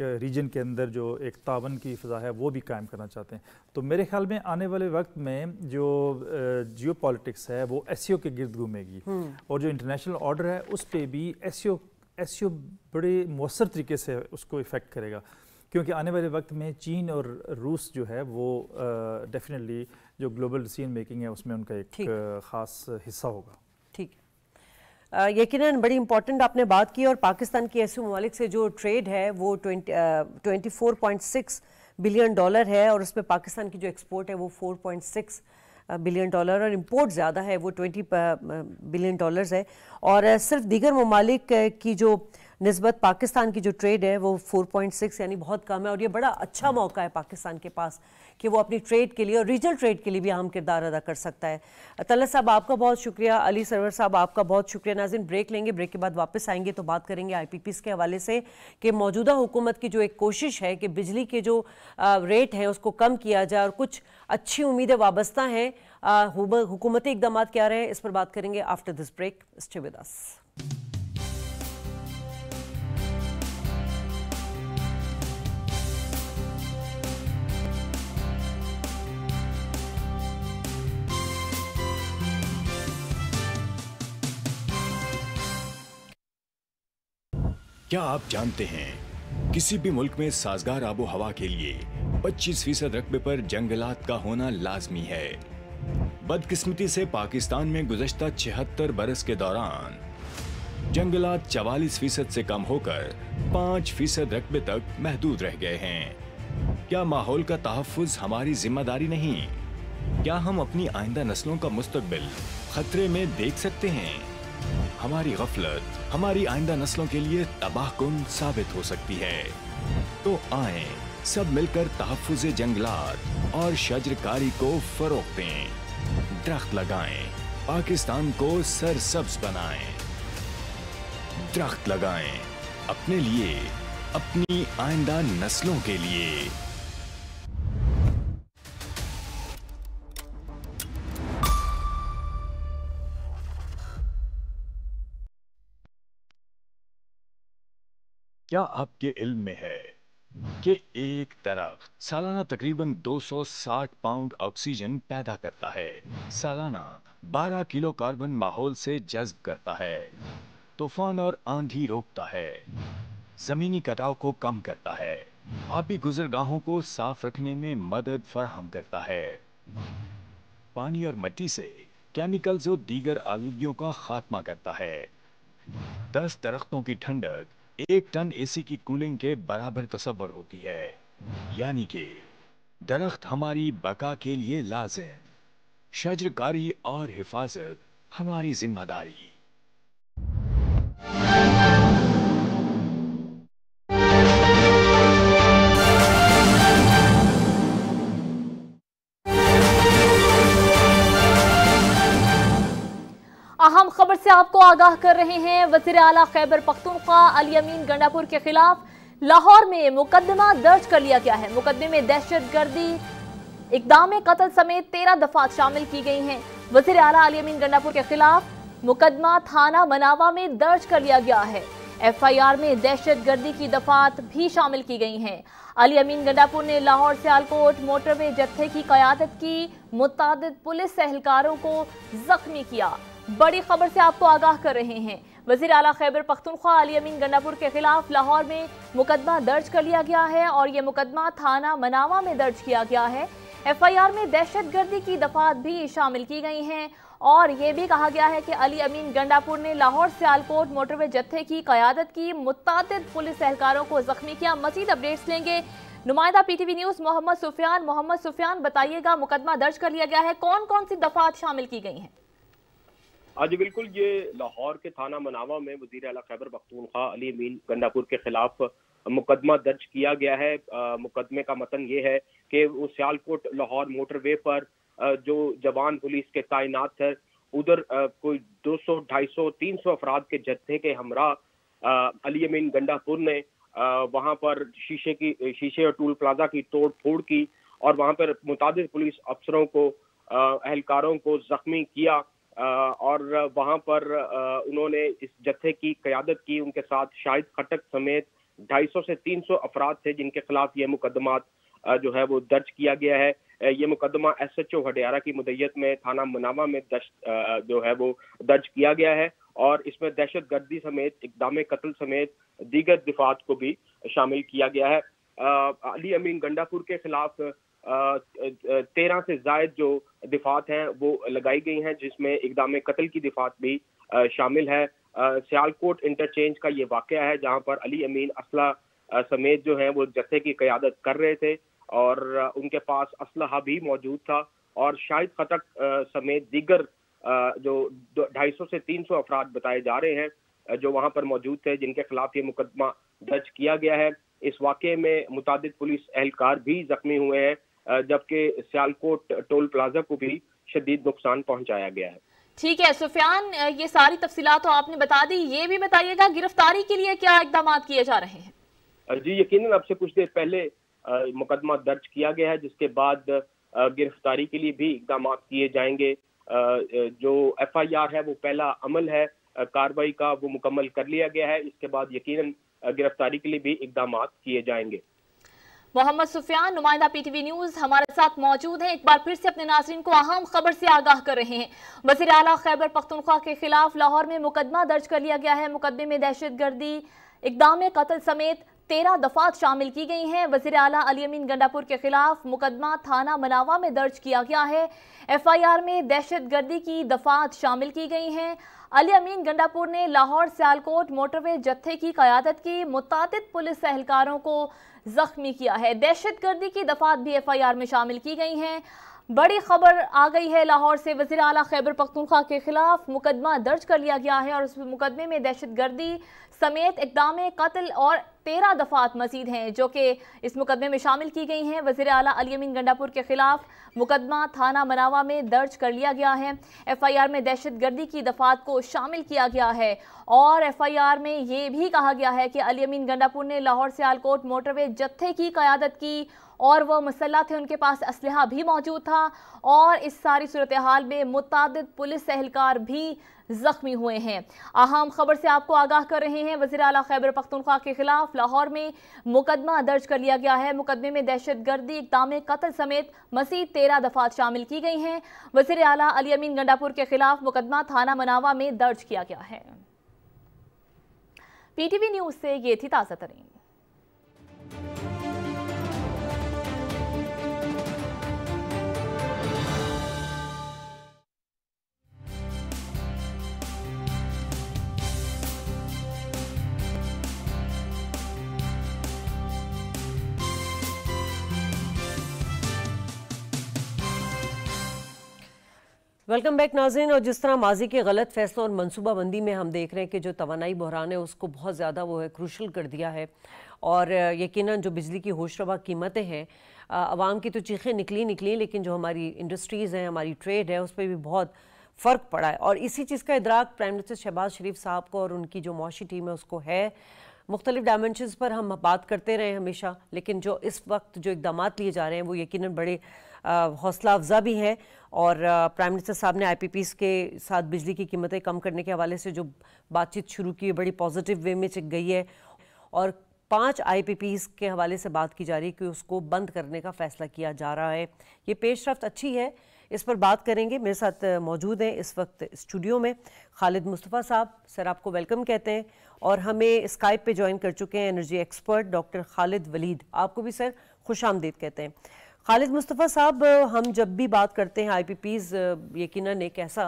[SPEAKER 4] रीजन के अंदर जो एक तावन की फ़ा है वो भी कायम करना चाहते हैं तो मेरे ख्याल में आने वाले वक्त में जो जियो पॉलिटिक्स है वो एस e के गर्द घूमेगी हम्म। और जो इंटरनेशनल ऑर्डर है उस पर भी एस एस e e बड़े मौसर तरीके से उसको इफ़ेक्ट करेगा क्योंकि आने वाले वक्त में चीन और रूस जो है वो डेफिनेटली जो ग्लोबल डिसीजन मेकिंग है उसमें उनका एक ख़ास हिस्सा होगा
[SPEAKER 1] यकीन बड़ी इंपॉर्टेंट आपने बात की और पाकिस्तान की ऐसे ममालिक से जो ट्रेड है वो twenty four point six billion dollar है और उसमें पाकिस्तान की जो एक्सपोर्ट है वो four point six billion dollar और इम्पोर्ट ज़्यादा है वो ट्वेंटी बिलियन डॉलर्स है और सिर्फ दीगर ममालिक की जो नस्बत पाकिस्तान की जो ट्रेड है वो 4.6 यानी बहुत कम है और ये बड़ा अच्छा मौका है पाकिस्तान के पास कि वो अपनी ट्रेड के लिए और रीजनल ट्रेड के लिए भी अहम किरदार अदा कर सकता है तलत साहब आपका बहुत शुक्रिया अली सरवर साहब आपका बहुत शुक्रिया नाजिन ब्रेक लेंगे ब्रेक के बाद वापस आएंगे तो बात करेंगे आई के हवाले से कि मौजूदा हुकूमत की जो एक कोशिश है कि बिजली के जो रेट हैं उसको कम किया जाए और कुछ अच्छी उम्मीदें वाबस्ता हैं हुकूमती इकदाम क्या रहे इस पर बात करेंगे after this break stay with us
[SPEAKER 6] क्या आप जानते हैं किसी भी मुल्क में साजगार आबो हवा के लिए 25 फीसद रकबे पर जंगलात का होना लाजमी है बदकिस्मती से पाकिस्तान में गुजशत छिहत्तर बरस के दौरान जंगलात चवालीस फीसद से कम होकर पाँच फीसद रकबे तक महदूद रह गए हैं क्या माहौल का तहफ़ हमारी जिम्मेदारी नहीं क्या हम अपनी आइंदा नस्लों का मुस्तबिल खतरे में देख सकते हैं हमारी गफलत हमारी आइंदा नस्लों के लिए तबाहकुन साबित हो सकती है तो आए सब मिलकर तहफुज जंगलात और शजरकारी को फरोख दें दरख्त लगाए पाकिस्तान को सरसब्स बनाएं दरख्त लगाएं अपने लिए अपनी आइंदा नस्लों के लिए क्या आपके इल्म में है कि एक तरफ सालाना तकरीबन 260 पाउंड ऑक्सीजन पैदा करता है सालाना 12 किलो कार्बन माहौल से जज्ब करता है तूफान और आंधी रोकता है जमीनी कटाव को कम करता है आपकी गुजरगाहों को साफ रखने में मदद फराहम करता है पानी और मट्टी से केमिकल्स और दीगर आलूगियों का खात्मा करता है दस दरख्तों की ठंडक एक टन एसी की कूलिंग के बराबर तस्वर होती है यानी कि दरख्त हमारी बका के लिए लाजिम शजरकारी और हिफाजत हमारी जिम्मेदारी
[SPEAKER 7] अहम खबर से आपको आगाह कर रहे हैं वजीर अला खैबर पख्तूनख्वा अली अमीन गंडापुर के खिलाफ लाहौर में मुकदमा दर्ज कर लिया गया है मुकदमे में दहशत गर्दी इकदाम कतल समेत तेरह दफात शामिल की गई हैं वजीर अला अली अमीन गंडापुर के खिलाफ मुकदमा थाना मनावा में दर्ज कर लिया गया है एफ आई आर में दहशत गर्दी की दफात भी शामिल की गई हैं अली अमीन गंडापुर ने लाहौर सियालकोट मोटरवे जत्थे की क्यादत की मुतद पुलिस एहलकारों को जख्मी किया बड़ी खबर से आपको आगाह कर रहे हैं वजीर अला खैबर पख्तनख्वा अली अमीन गन्नापुर के खिलाफ लाहौर में मुकदमा दर्ज कर लिया गया है और ये मुकदमा थाना मनावा में दर्ज किया गया है एफआईआर में दहशतगर्दी की दफात भी शामिल की गई हैं और ये भी कहा गया है कि अली अमीन गंडापुर ने लाहौर सियालकोट मोटरवे जत्थे की क़्यादत की मुतद पुलिस एहलकारों को जख्मी किया मजीद अपडेट्स लेंगे नुमाइंदा पीटीवी न्यूज मोहम्मद सुफियान मोहम्मद सुफियान बताइएगा मुकदमा दर्ज कर लिया गया है कौन कौन सी दफात शामिल की गई हैं
[SPEAKER 8] आज बिल्कुल ये लाहौर के थाना मनावा में वजीर अला खैबर पख्तूनखा अली अमीन गंडापुर के खिलाफ मुकदमा दर्ज किया गया है आ, मुकदमे का मतन ये है कि वो सियालकोट लाहौर मोटरवे पर आ, जो जवान पुलिस के कायनात है उधर सौ कोई 200, 250, 300 अफराद के जत्थे के हमरा अली अमीन गंडापुर ने वहां पर शीशे की शीशे और टूल प्लाजा की तोड़ फोड़ की और वहां पर मुताद पुलिस अफसरों को अहलकारों को जख्मी किया और वहां पर उन्होंने इस जत्थे की क्यादत की उनके साथ शाहिद खटक समेत 250 से 300 अफराद थे जिनके खिलाफ ये मुकदमा जो है वो दर्ज किया गया है ये मुकदमा एस एच ओ हडियारा की मुदैयत में थाना मुनावा में दर्ज जो है वो दर्ज किया गया है और इसमें दहशत गर्दी समेत इकदाम कत्ल समेत दीगर दिफात को भी शामिल किया गया है अली अमीन गंडापुर के खिलाफ तेरह से जायद जो दिफात हैं वो लगाई गई हैं जिसमें इकदाम कत्ल की दिफात भी शामिल है सियालकोट इंटरचेंज का ये वाक़ है जहाँ पर अली अमीन असला समेत जो है वो जत्थे की क्यादत कर रहे थे और उनके पास असलह भी मौजूद था और शाहिद खतक समेत दीगर जो ढाई सौ से तीन सौ अफराद बताए जा रहे हैं जो वहाँ पर मौजूद थे जिनके खिलाफ ये मुकदमा दर्ज किया गया है इस वाक्य में मुतद पुलिस एहलकार भी जख्मी हुए हैं जबकि सियालकोट टोल प्लाजा को भी शदीद नुकसान पहुंचाया गया है
[SPEAKER 7] ठीक है सुफियान ये सारी तफसीला तो आपने बता दी ये भी बताइएगा गिरफ्तारी के लिए क्या इकदाम किए जा रहे
[SPEAKER 8] हैं जी यकीन अब से कुछ देर पहले मुकदमा दर्ज किया गया है जिसके बाद गिरफ्तारी के लिए भी इकदाम किए जाएंगे जो एफ आई आर है वो पहला अमल है कार्रवाई का वो मुकम्मल कर लिया गया है इसके बाद यकीन गिरफ्तारी के लिए भी इकदाम किए जाएंगे
[SPEAKER 7] मोहम्मद सुफियान नुमाइंदा पीटीवी न्यूज हमारे साथ मौजूद हैं एक बार फिर से अपने नाजरन को अहम खबर से आगाह कर रहे हैं वजीर अला खैबर पख्तनख्वा के खिलाफ लाहौर में मुकदमा दर्ज कर लिया गया है मुकदमे में दहशत गर्दी इकदाम कत्ल समेत तेरह दफात शामिल की गई हैं वजीर अला अलीमीन गंडापुर के खिलाफ मुकदमा थाना मनावा में दर्ज किया गया है एफ आई आर में दहशत गर्दी की दफात शामिल की गई हैं अली अमीन गंडापुर ने लाहौर सियालकोट मोटरवे जत्थे की क़्यादत की मुतद पुलिस एहलकारों को जख्मी किया है दहशत गर्दी की दफात भी एफ आई आर में शामिल की गई हैं बड़ी खबर आ गई है लाहौर से वजी अला खैबर पख्तूनख्वा के खिलाफ मुकदमा दर्ज कर लिया गया है और उस मुकदमे में दहशत गर्दी समेत इकदाम कत्ल और तेरह दफात मजीद हैं जो कि इस मुकदमे में शामिल की गई हैं वजीर अला अलीमिन गंडापुर के खिलाफ मुकदमा थाना मनावा में दर्ज कर लिया गया है एफ आई आर में दहशत गर्दी की दफात को शामिल किया गया है और एफ आई आर में ये भी कहा गया है कि अलीमिन गंडापुर ने लाहौर सियालकोट मोटरवे जत्थे की क्यादत की और वह मसल्ला थे उनके पास असलहा भी मौजूद था और इस सारी सूरत हाल में मुतद पुलिस एहलकार भी जख्मी हुए हैं अहम खबर से आपको आगाह कर रहे हैं वजी अला खैबर पख्तनख्वा के खिलाफ लाहौर में मुकदमा दर्ज कर लिया गया है मुकदमे में दहशत गर्दी इकदाम कत्ल समेत मसीद तेरह दफात शामिल की गई हैं वजी अला अली अमीन गंडापुर के खिलाफ मुकदमा थाना मनावा में दर्ज किया गया है पीटीवी न्यूज से ये थी ताज़ा तरीन
[SPEAKER 1] वेलकम बैक नाजिन और जिस तरह माजी के गलत फैसलों और मनसूबाबंदी में हम देख रहे हैं कि जो तोानाई बहरान है उसको बहुत ज़्यादा वो है क्रूशल कर दिया है और यकीनन जो बिजली की होशरबा कीमतें हैं आवाम की तो चीखें निकली निकली लेकिन जो हमारी इंडस्ट्रीज़ हैं हमारी ट्रेड है उस पर भी बहुत फ़र्क पड़ा है और इसी चीज़ का इदराक प्राइम मिनिस्टर शहबाज शरीफ साहब को और उनकी जो मुशी टीम है उसको है मुख्तलिफ डायमेंशनस पर हम बात करते रहे हमेशा लेकिन जो इस वक्त जो इकदाम लिए जा रहे हैं वो यकीन बड़े हौसला अफजा भी है और प्राइम मिनिस्टर साहब ने आई के साथ बिजली की कीमतें कम करने के हवाले से जो बातचीत शुरू की है बड़ी पॉजिटिव वे में चिक गई है और पांच आई के हवाले से बात की जा रही है कि उसको बंद करने का फैसला किया जा रहा है ये रफ्त अच्छी है इस पर बात करेंगे मेरे साथ मौजूद हैं इस वक्त स्टूडियो में खालिद मुस्तफ़ा साहब सर आपको वेलकम कहते हैं और हमें स्काइप पे ज्वाइन कर चुके हैं energy expert doctor Khalid Waleed आपको भी सर खुश आमदीद कहते हैं खालिद मुस्तफ़ा साहब हम जब भी बात करते हैं आई पी पीज़ एक ऐसा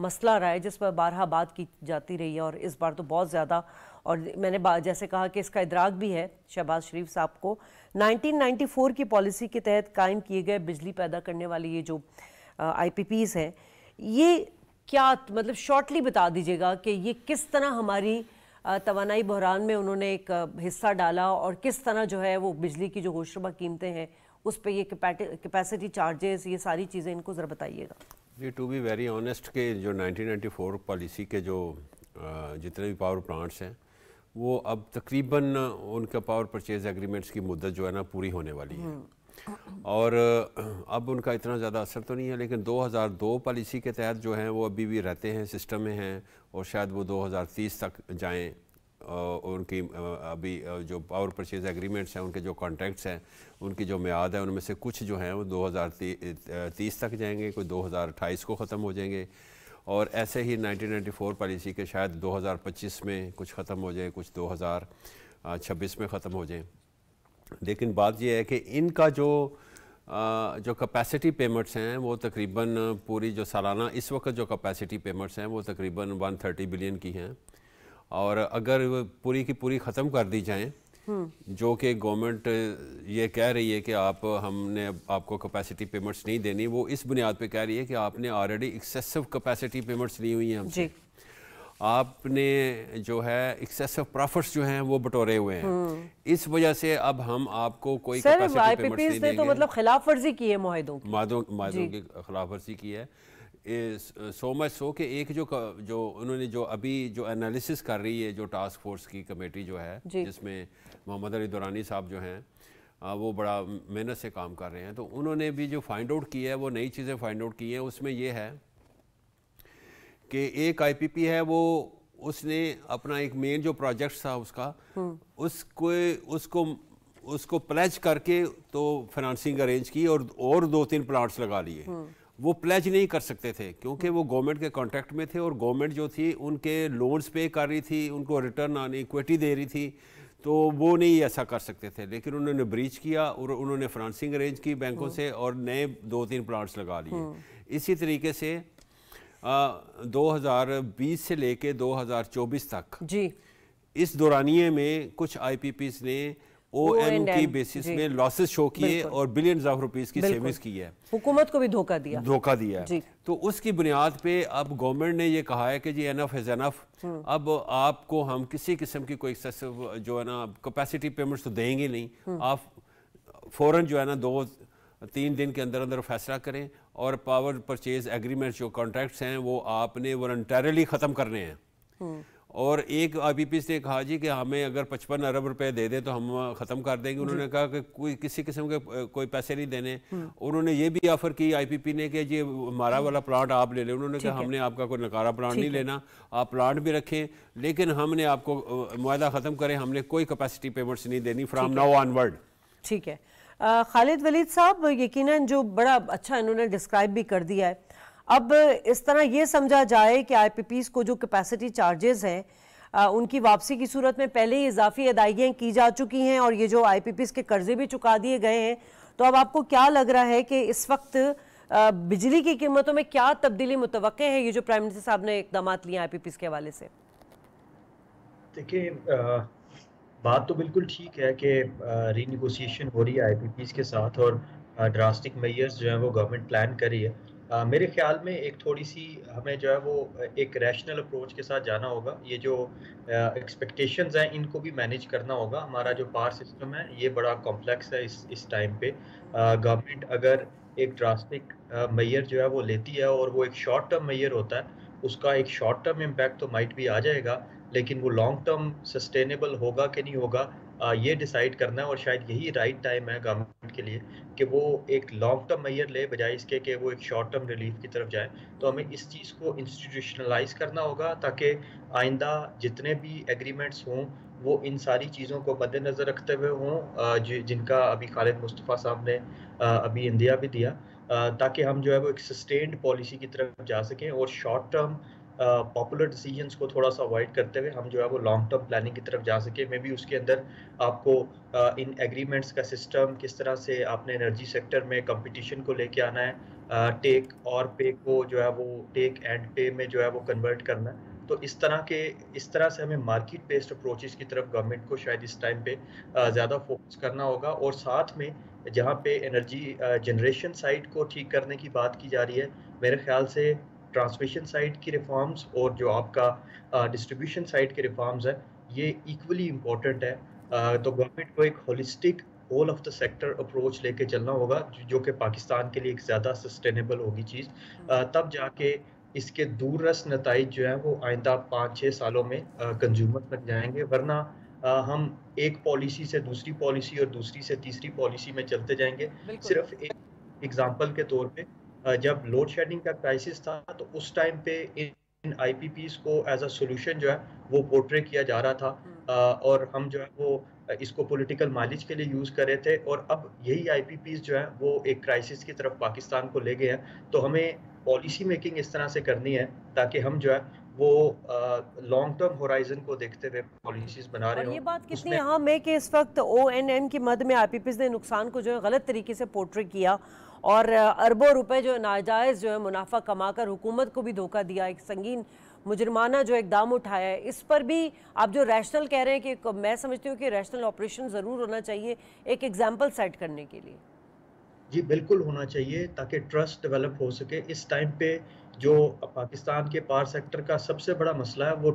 [SPEAKER 1] मसला रहा है जिस पर बारहा बात की जाती रही है और इस बार तो बहुत ज़्यादा और मैंने जैसे कहा कि इसका इदराक भी है शहबाज शरीफ साहब को 1994 की पॉलिसी के तहत कायम किए गए बिजली पैदा करने वाले ये जो आई पी पीज़ हैं ये क्या मतलब शॉर्टली बता दीजिएगा कि ये किस तरह हमारी तोानाई बहरान में उन्होंने एक हिस्सा डाला और किस तरह जो है वो बिजली की जो होशरबा कीमतें हैं उस पर ये कैपेसिटी चार्जेस ये सारी चीज़ें इनको ज़रा बताइएगा
[SPEAKER 3] जी टू बी वेरी ऑनेस्ट के जो 1994 पॉलिसी के जो जितने भी पावर प्लांट्स हैं वो अब तकरीबन उनका पावर परचेज एग्रीमेंट्स की मुद्दत जो है ना पूरी होने वाली है हम्म। और अब उनका इतना ज़्यादा असर तो नहीं है लेकिन 2002 पॉलिसी के तहत जो हैं वो अभी भी रहते हैं सिस्टम में हैं और शायद वो 2030 तक जाएं उनकी अभी जो पावर परचेज एग्रीमेंट्स हैं उनके जो कॉन्ट्रैक्ट्स हैं उनकी जो म्याद है उनमें से कुछ जो हैं वो 2030 तक जाएंगे कोई 2028 को ख़त्म हो जाएंगे और ऐसे ही 1994 पॉलिसी के शायद 2025 में कुछ ख़त्म हो जाए कुछ 2026 में ख़त्म हो जाए लेकिन बात यह है कि इनका जो जो कैपेसिटी पेमेंट्स हैं वो तकरीबन पूरी जो सालाना इस वक्त जो कैपेसिटी पेमेंट्स हैं वो तकरीबन 130 बिलियन की हैं और अगर पूरी की पूरी ख़त्म कर दी जाए हम्म। जो कि गवर्नमेंट ये कह रही है कि आप हमने आपको कैपेसिटी पेमेंट्स नहीं देनी वो इस बुनियाद पे कह रही है कि आपने ऑलरेडी एक्सेसिव कैपेसिटी पेमेंट्स ली हुई हैं हमसे आपने जो है एक्सेसिव प्रॉफिट्स जो हैं वो बटोरे हुए हैं हम्म। इस वजह से अब हम आपको कोई सर तो देंगे। तो मतलब
[SPEAKER 1] खिलाफ वर्जी की है माहदों
[SPEAKER 3] की खिलाफ वर्जी की है सो मच सो कि एक जो जो उन्होंने जो अभी जो एनालिसिस कर रही है जो टास्क फोर्स की कमेटी जो है जिसमें मोहम्मद अली दुरानी साहब जो हैं वो बड़ा मेहनत से काम कर रहे हैं तो उन्होंने भी जो फाइंड आउट किया है वो नई चीज़ें फाइंड आउट की हैं उसमें ये है कि एक आईपीपी है वो उसने अपना एक मेन जो प्रोजेक्ट था उसका हम्म। उसको उसको उसको प्लेज करके तो फाइनेंसिंग अरेंज की और और दो तीन प्लाट्स लगा लिए हम्म। वो प्लेज नहीं कर सकते थे क्योंकि हम्म। वो गवर्नमेंट के कॉन्ट्रैक्ट में थे और गवर्नमेंट जो थी उनके लोन्स पे कर रही थी उनको रिटर्न आने इक्विटी दे रही थी तो वो नहीं ऐसा कर सकते थे लेकिन उन्होंने ब्रीच किया और उन्होंने फ्रांसिंग अरेंज की बैंकों हम्म। से और नए दो तीन प्लांट्स लगा लिए हम्म। इसी तरीके से आ, 2020 से लेके 2024 तक जी इस दौरानिए में कुछ आईपीपीस ने ओ एम की बेसिस में लॉसेस शो किए और बिलियन ऑफ रुपीज की सेविंग्स की है
[SPEAKER 1] हुकूमत को भी धोखा दिया धोखा दिया
[SPEAKER 3] तो उसकी बुनियाद पे अब गवर्नमेंट ने ये कहा है कि जी एनफ इज एनफ अब आपको हम किसी किस्म की कोई एक्सेसिव जो है ना कैपेसिटी पेमेंट्स तो देंगे नहीं हम्म। आप फौरन जो है ना दो तीन दिन के अंदर अंदर फैसला करें और पावर परचेज एग्रीमेंट जो कॉन्ट्रैक्ट्स हैं वो आपने वॉल्टरली ख़त्म करने हैं हम्म। और एक आईपीपीस ने कहा जी कि हमें अगर पचपन अरब रुपए दे दें तो हम ख़त्म कर देंगे उन्होंने कहा कि कोई किसी किस्म के कोई पैसे नहीं देने हम्म। उन्होंने ये भी ऑफर की आईपीपी ने कि ये हमारा हम्म। वाला प्लांट आप ले लें उन्होंने कहा हमने आपका कोई नकारा प्लांट नहीं लेना आप प्लांट भी रखें लेकिन हमने आपको माह ख़त्म करें हमने कोई कैपेसिटी पेमेंट्स नहीं देनी फ्राम नाउ ऑनवर्ड
[SPEAKER 1] ठीक है खालिद वलीद साहब यकीन जो बड़ा अच्छा इन्होंने डिस्क्राइब भी कर दिया है अब इस तरह ये समझा जाए कि आई को जो कैपेसिटी चार्जेस हैं उनकी वापसी की सूरत में पहले ही इजाफी अदायगियाँ की जा चुकी हैं और ये जो आई के कर्जे भी चुका दिए गए हैं तो अब आपको क्या लग रहा है कि इस वक्त बिजली की कीमतों में क्या तब्दीली मुतव है ये जो प्राइम मिनिस्टर साहब ने इकदाम लिए आई पी के हवाले से
[SPEAKER 9] देखिए बात तो बिल्कुल ठीक है कि रीनिगोसिएशन हो रही है आई के साथ और ड्रास्टिक मेयर्स जो है वो गवर्नमेंट प्लान कर रही है मेरे ख्याल में एक थोड़ी सी हमें जो है वो एक रैशनल अप्रोच के साथ जाना होगा ये जो एक्सपेक्टेशंस uh, हैं इनको भी मैनेज करना होगा हमारा जो पार सिस्टम है ये बड़ा कॉम्प्लेक्स है इस इस टाइम पे गवर्नमेंट uh, अगर एक ड्रास्टिक मैयर जो है वो लेती है और वो एक शॉर्ट टर्म मैयर होता है उसका एक शॉर्ट टर्म इम्पैक्ट तो माइट भी आ जाएगा लेकिन वो लॉन्ग टर्म सस्टेनेबल होगा कि नहीं होगा ये डिसाइड करना है और शायद यही राइट टाइम है गवर्नमेंट के लिए कि वो एक लॉन्ग टर्म मैयर ले बजाय इसके कि वो एक शॉर्ट टर्म रिलीफ की तरफ जाए तो हमें इस चीज़ को इंस्टीट्यूशनलाइज करना होगा ताकि आइंदा जितने भी एग्रीमेंट्स हों वो इन सारी चीज़ों को मद्देनज़र रखते हुए हों जिनका अभी खालिद मुस्तफ़ा साहब ने अभी इंडिया भी दिया ताकि हम जो है वो एक सस्टेन्ड पॉलिसी की तरफ जा सकें और short term popular uh, decisions को थोड़ा सा अवॉइड करते हुए हम जो है वो लॉन्ग टर्म प्लानिंग की तरफ जा सके मे बी उसके अंदर आपको uh, इन एग्रीमेंट्स का सिस्टम किस तरह से आपने एनर्जी सेक्टर में कंपटीशन को लेके आना है टेक और पे को जो है वो टेक एंड पे में जो है वो कन्वर्ट करना है तो इस तरह के इस तरह से हमें मार्केट बेस्ड अप्रोचेस की तरफ गवर्नमेंट को शायद इस टाइम पे ज़्यादा फोकस करना होगा और साथ में जहाँ पे एनर्जी जनरेशन साइड को ठीक करने की बात की जा रही है मेरे ख्याल से ट्रांसमिशन साइड की रिफॉर्म्स और जो आपका डिस्ट्रीब्यूशन uh, साइड के रिफॉर्म्स है ये इक्वली इम्पोर्टेंट है uh, तो गवर्नमेंट को एक holistic all of the sector approach लेके चलना होगा जो, कि पाकिस्तान के लिए एक ज़्यादा सस्टेनेबल होगी चीज़ हम्म। uh, तब जाके इसके दूरस नतज जो है वो आइंदा पाँच छः सालों में कंज्यूमर uh, तक जाएंगे वरना आ, uh, हम एक पॉलिसी से दूसरी पॉलिसी और दूसरी से तीसरी पॉलिसी में चलते जाएंगे सिर्फ एक एग्जाम्पल के तौर पर जब लोड शेडिंग का क्राइसिस था तो उस टाइम पे इन आईपीपीस को एज अ सोल्यूशन जो है वो पोर्ट्रे किया जा रहा था हम्म। और हम जो है वो इसको पॉलिटिकल मालिज के लिए यूज़ कर रहे थे और अब यही आईपीपीस जो है वो एक क्राइसिस की तरफ पाकिस्तान को ले गए हैं तो हमें पॉलिसी मेकिंग इस तरह से करनी है ताकि हम जो है वो लॉन्ग टर्म होराइजन को देखते हुए पॉलिसीज बना रहे हैं ये बात कितनी अहम
[SPEAKER 1] है कि इस वक्त ओ एन एम की मद में आई ने नुकसान को जो है गलत तरीके से पोर्ट्रे किया और अरबों रुपए जो नाजायज़ जो है मुनाफा कमाकर हुकूमत को भी धोखा दिया एक संगीन मुजरमाना जो दाम उठाया है इस पर भी आप जो रैशनल कह रहे हैं कि मैं समझती हूँ कि रैशनल ऑपरेशन ज़रूर होना चाहिए एक एग्जाम्पल सेट करने के लिए
[SPEAKER 9] जी बिल्कुल होना चाहिए ताकि ट्रस्ट डेवलप हो सके इस टाइम पे जो पाकिस्तान के पावर सेक्टर का सबसे बड़ा मसला है वो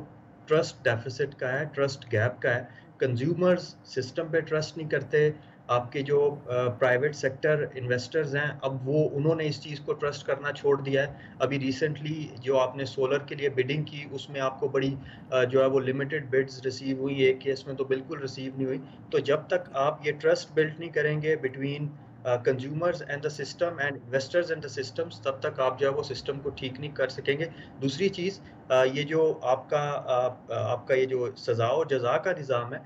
[SPEAKER 9] ट्रस्ट डेफिसिट का है ट्रस्ट गैप का है कंज्यूमर्स सिस्टम पे ट्रस्ट नहीं करते आपके जो प्राइवेट सेक्टर इन्वेस्टर्स हैं अब वो उन्होंने इस चीज़ को ट्रस्ट करना छोड़ दिया है अभी रिसेंटली जो आपने सोलर के लिए बिडिंग की उसमें आपको बड़ी जो है वो लिमिटेड बिड्स रिसीव हुई एक केस में तो बिल्कुल रिसीव नहीं हुई तो जब तक आप ये ट्रस्ट बिल्ट नहीं करेंगे between consumers and the system and investors and the systems तब तक आप जो है वो सिस्टम को ठीक नहीं कर सकेंगे दूसरी चीज़ ये जो आपका आपका ये जो सज़ा और जजा का निज़ाम है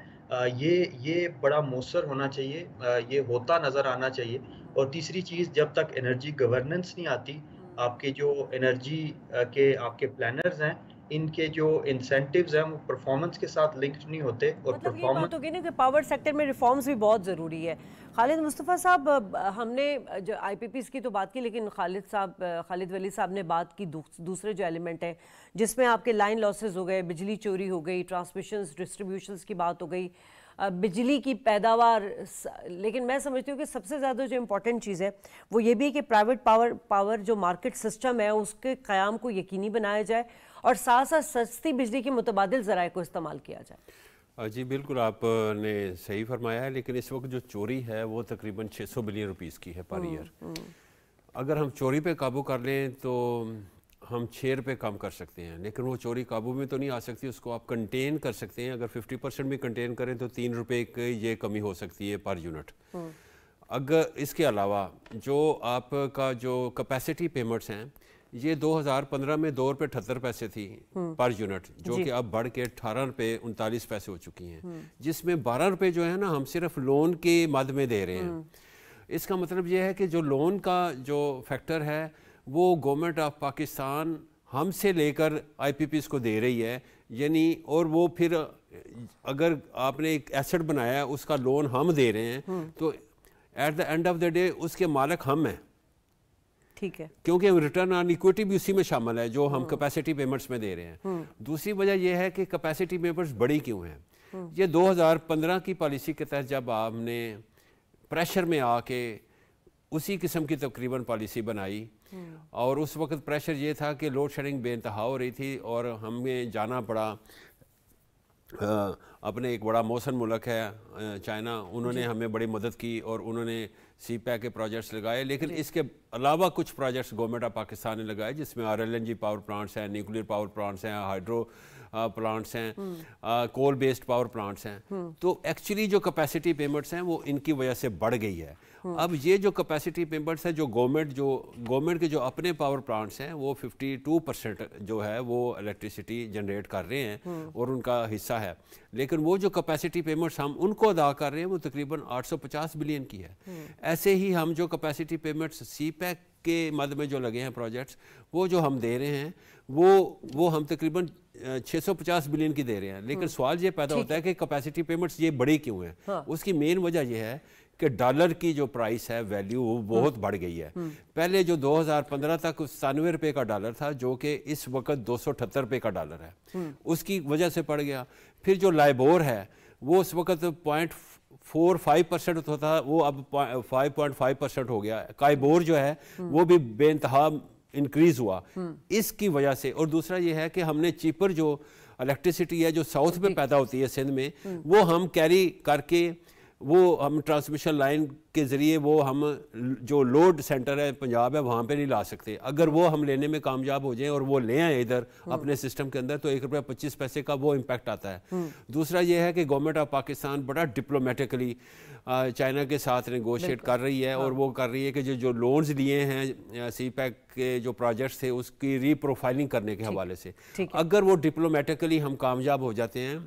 [SPEAKER 9] ये ये बड़ा मौसर होना चाहिए ये होता नज़र आना चाहिए और तीसरी चीज़ जब तक एनर्जी गवर्नेंस नहीं आती हम्म। आपके जो एनर्जी के आपके प्लानर्स हैं इनके जो इंसेंटिव्स हैं वो परफॉर्मेंस के साथ लिंक्ड नहीं होते और मतलब तो
[SPEAKER 1] कि पावर सेक्टर में रिफॉर्म्स भी बहुत ज़रूरी है खालिद मुस्तफ़ा साहब हमने जो आईपीपीस की तो बात की लेकिन खालिद साहब खालिद वली साहब ने बात की दूसरे जो एलिमेंट हैं जिसमें आपके लाइन लॉसेज हो गए बिजली चोरी हो गई ट्रांसमिशन डिस्ट्रीब्यूशन की बात हो गई बिजली की पैदावार लेकिन मैं समझती हूँ कि सबसे ज़्यादा जो इम्पोर्टेंट चीज़ है वो ये भी है कि प्राइवेट पावर पावर जो मार्केट सिस्टम है उसके क़्याम को यकीनी बनाया जाए और साथ साथ सस्ती बिजली के मुतबाद ज़राए को इस्तेमाल किया
[SPEAKER 3] जाए जी बिल्कुल आपने सही फरमाया है लेकिन इस वक्त जो चोरी है वो तकरीबन 600 बिलियन रुपीस की है पर हम्म, ईयर हम्म। अगर हम चोरी पे काबू कर लें तो हम छः रुपये कम कर सकते हैं लेकिन वो चोरी काबू में तो नहीं आ सकती उसको आप कंटेन कर सकते हैं अगर 50 परसेंट भी कंटेन करें तो तीन रुपये की ये कमी हो सकती है पर यूनिट हम्म। अगर इसके अलावा जो आपका जो कैपेसिटी पेमेंट्स हैं ये 2015 में दो रुपये अठहत्तर पैसे थी हम्म। पर यूनिट जो कि अब बढ़ के अठारह रुपये उनतालीस पैसे हो चुकी हैं हम्म। जिसमें बारह रुपये जो है ना हम सिर्फ लोन के मद में दे रहे हैं हम्म। इसका मतलब ये है कि जो लोन का जो फैक्टर है वो गवर्नमेंट ऑफ पाकिस्तान हमसे लेकर आईपीपीस को दे रही है यानी और वो फिर अगर आपने एक एसेट बनाया उसका लोन हम दे रहे हैं तो at the end of the day उसके मालिक हम हैं ठीक है क्योंकि रिटर्न ऑन इक्विटी भी उसी में शामिल है जो हम कैपेसिटी हम्म। पेमेंट्स में दे रहे हैं हम्म। दूसरी वजह यह है कि कैपेसिटी पेमेंट्स बड़ी क्यों है हम्म। ये 2015 की पॉलिसी के तहत जब आपने प्रेशर में आके उसी किस्म की तकरीबन पॉलिसी बनाई और उस वक्त प्रेशर ये था कि लोड शेडिंग बेानतहा हो रही थी और हमें जाना पड़ा आ, अपने एक बड़ा मौसम मुल्क है चाइना उन्होंने हमें बड़ी मदद की और उन्होंने सी पैक के प्रोजेक्ट्स लगाए लेकिन इसके अलावा कुछ प्रोजेक्ट्स गवर्नमेंट ऑफ पाकिस्तान ने लगाए जिसमें R L N G power plants हैं न्यूक्लियर पावर प्लांट्स हैं हाइड्रो प्लांट्स uh,
[SPEAKER 8] हैं
[SPEAKER 3] कोल बेस्ड पावर प्लांट्स हैं हम्म। तो एक्चुअली जो कैपेसिटी पेमेंट्स हैं वो इनकी वजह से बढ़ गई है हाँ। अब ये जो कैपेसिटी पेमेंट्स है जो गवर्नमेंट जो गवर्नमेंट के जो अपने पावर प्लांट्स हैं वो 52 परसेंट जो है वो इलेक्ट्रिसिटी जनरेट कर रहे हैं हाँ। और उनका हिस्सा है लेकिन वो जो कैपेसिटी पेमेंट्स हम उनको अदा कर रहे हैं वो तकरीबन 850 बिलियन की है हाँ। ऐसे ही हम जो कैपेसिटी पेमेंट्स सी पैक के मद में जो लगे हैं प्रोजेक्ट्स वो जो हम दे रहे हैं वो वो हम तकरीबन 650 बिलियन की दे रहे हैं लेकिन सवाल ये पैदा होता है कि कैपेसिटी पेमेंट्स ये बड़े क्यों हैं हाँ। उसकी मेन वजह यह है कि डॉलर की जो प्राइस है वैल्यू वो बहुत हम्म। बढ़ गई है हम्म। पहले जो 2015 तक सतानवे रुपये का डॉलर था जो कि इस वक्त दो सौ अठहत्तर रुपये का डॉलर है हम्म। उसकी वजह से पड़ गया फिर जो लाइबोर है वो उस वक्त पॉइंट फोर फाइव परसेंट तो था वो अब फाइव पॉइंट फाइव परसेंट हो गया काइबोर जो है वो भी इंतहा इंक्रीज हुआ इसकी वजह से और दूसरा ये है कि हमने चीपर जो इलेक्ट्रिसिटी है जो साउथ में पैदा होती है सिंध में वो हम कैरी करके वो हम ट्रांसमिशन लाइन के ज़रिए वो हम जो लोड सेंटर है पंजाब है वहाँ पे नहीं ला सकते अगर वो हम लेने में कामयाब हो जाएं और वो ले आए इधर हम्म। अपने सिस्टम के अंदर तो एक रुपया पच्चीस पैसे का वो इम्पैक्ट आता है हम्म। दूसरा ये है कि गवर्नमेंट ऑफ पाकिस्तान बड़ा डिप्लोमेटिकली चाइना के साथ नेगोशिएट कर रही है और हाँ। वो कर रही है कि जो जो लोन्स लिए हैं सी पैक के जो प्रोजेक्ट्स थे उसकी रीप्रोफाइलिंग करने के हवाले से अगर वो डिप्लोमेटिकली हम कामयाब हो जाते हैं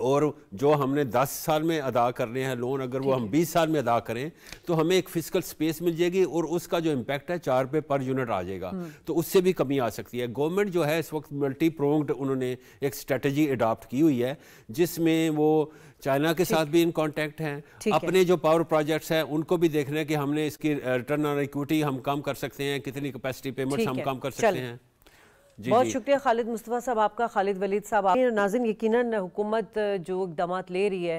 [SPEAKER 3] और जो हमने 10 साल में अदा करने हैं लोन अगर वो हम 20 साल में अदा करें तो हमें एक फिजिकल स्पेस मिल जाएगी और उसका जो इम्पैक्ट है चार पे पर यूनिट आ जाएगा हम्म। तो उससे भी कमी आ सकती है गवर्नमेंट जो है इस वक्त मल्टी प्रोंग्ड उन्होंने एक स्ट्रेटजी अडॉप्ट की हुई है जिसमें वो चाइना के साथ भी इन कॉन्टैक्ट हैं अपने है। जो पावर प्रोजेक्ट्स हैं उनको भी देखना है कि हमने इसकी रिटर्न ऑन इक्विटी हम कम कर सकते हैं कितनी कैपेसिटी पेमेंट्स हम कम कर सकते हैं
[SPEAKER 1] जी बहुत जी। शुक्रिया खालिद मुस्तफ़ा साहब आपका खालिद वलीद साहब आप नाजिन यकीन हुकूमत जो इकदाम ले रही है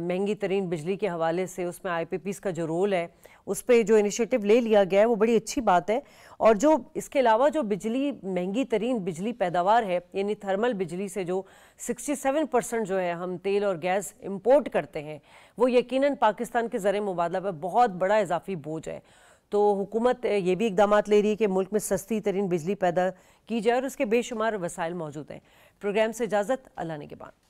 [SPEAKER 1] महंगी तरीन बिजली के हवाले से उसमें आई पी पीस का जो रोल है उस पर जो इनिशिएटिव ले लिया गया है वो बड़ी अच्छी बात है और जो इसके अलावा जो बिजली महंगी तरीन बिजली पैदावार है यानी थर्मल बिजली से जो 67 परसेंट जो है हम तेल और गैस इम्पोर्ट करते हैं वो यकीनन पाकिस्तान के ज़र मुबादला पर बहुत बड़ा इजाफी बोझ है तो हुकूमत ये भी इकदाम ले रही है कि मुल्क में सस्ती तरीन बिजली पैदा की जाए और उसके बेशुमार वसाइल मौजूद हैं प्रोग्राम से इजाज़त अल्लाह ने के बाद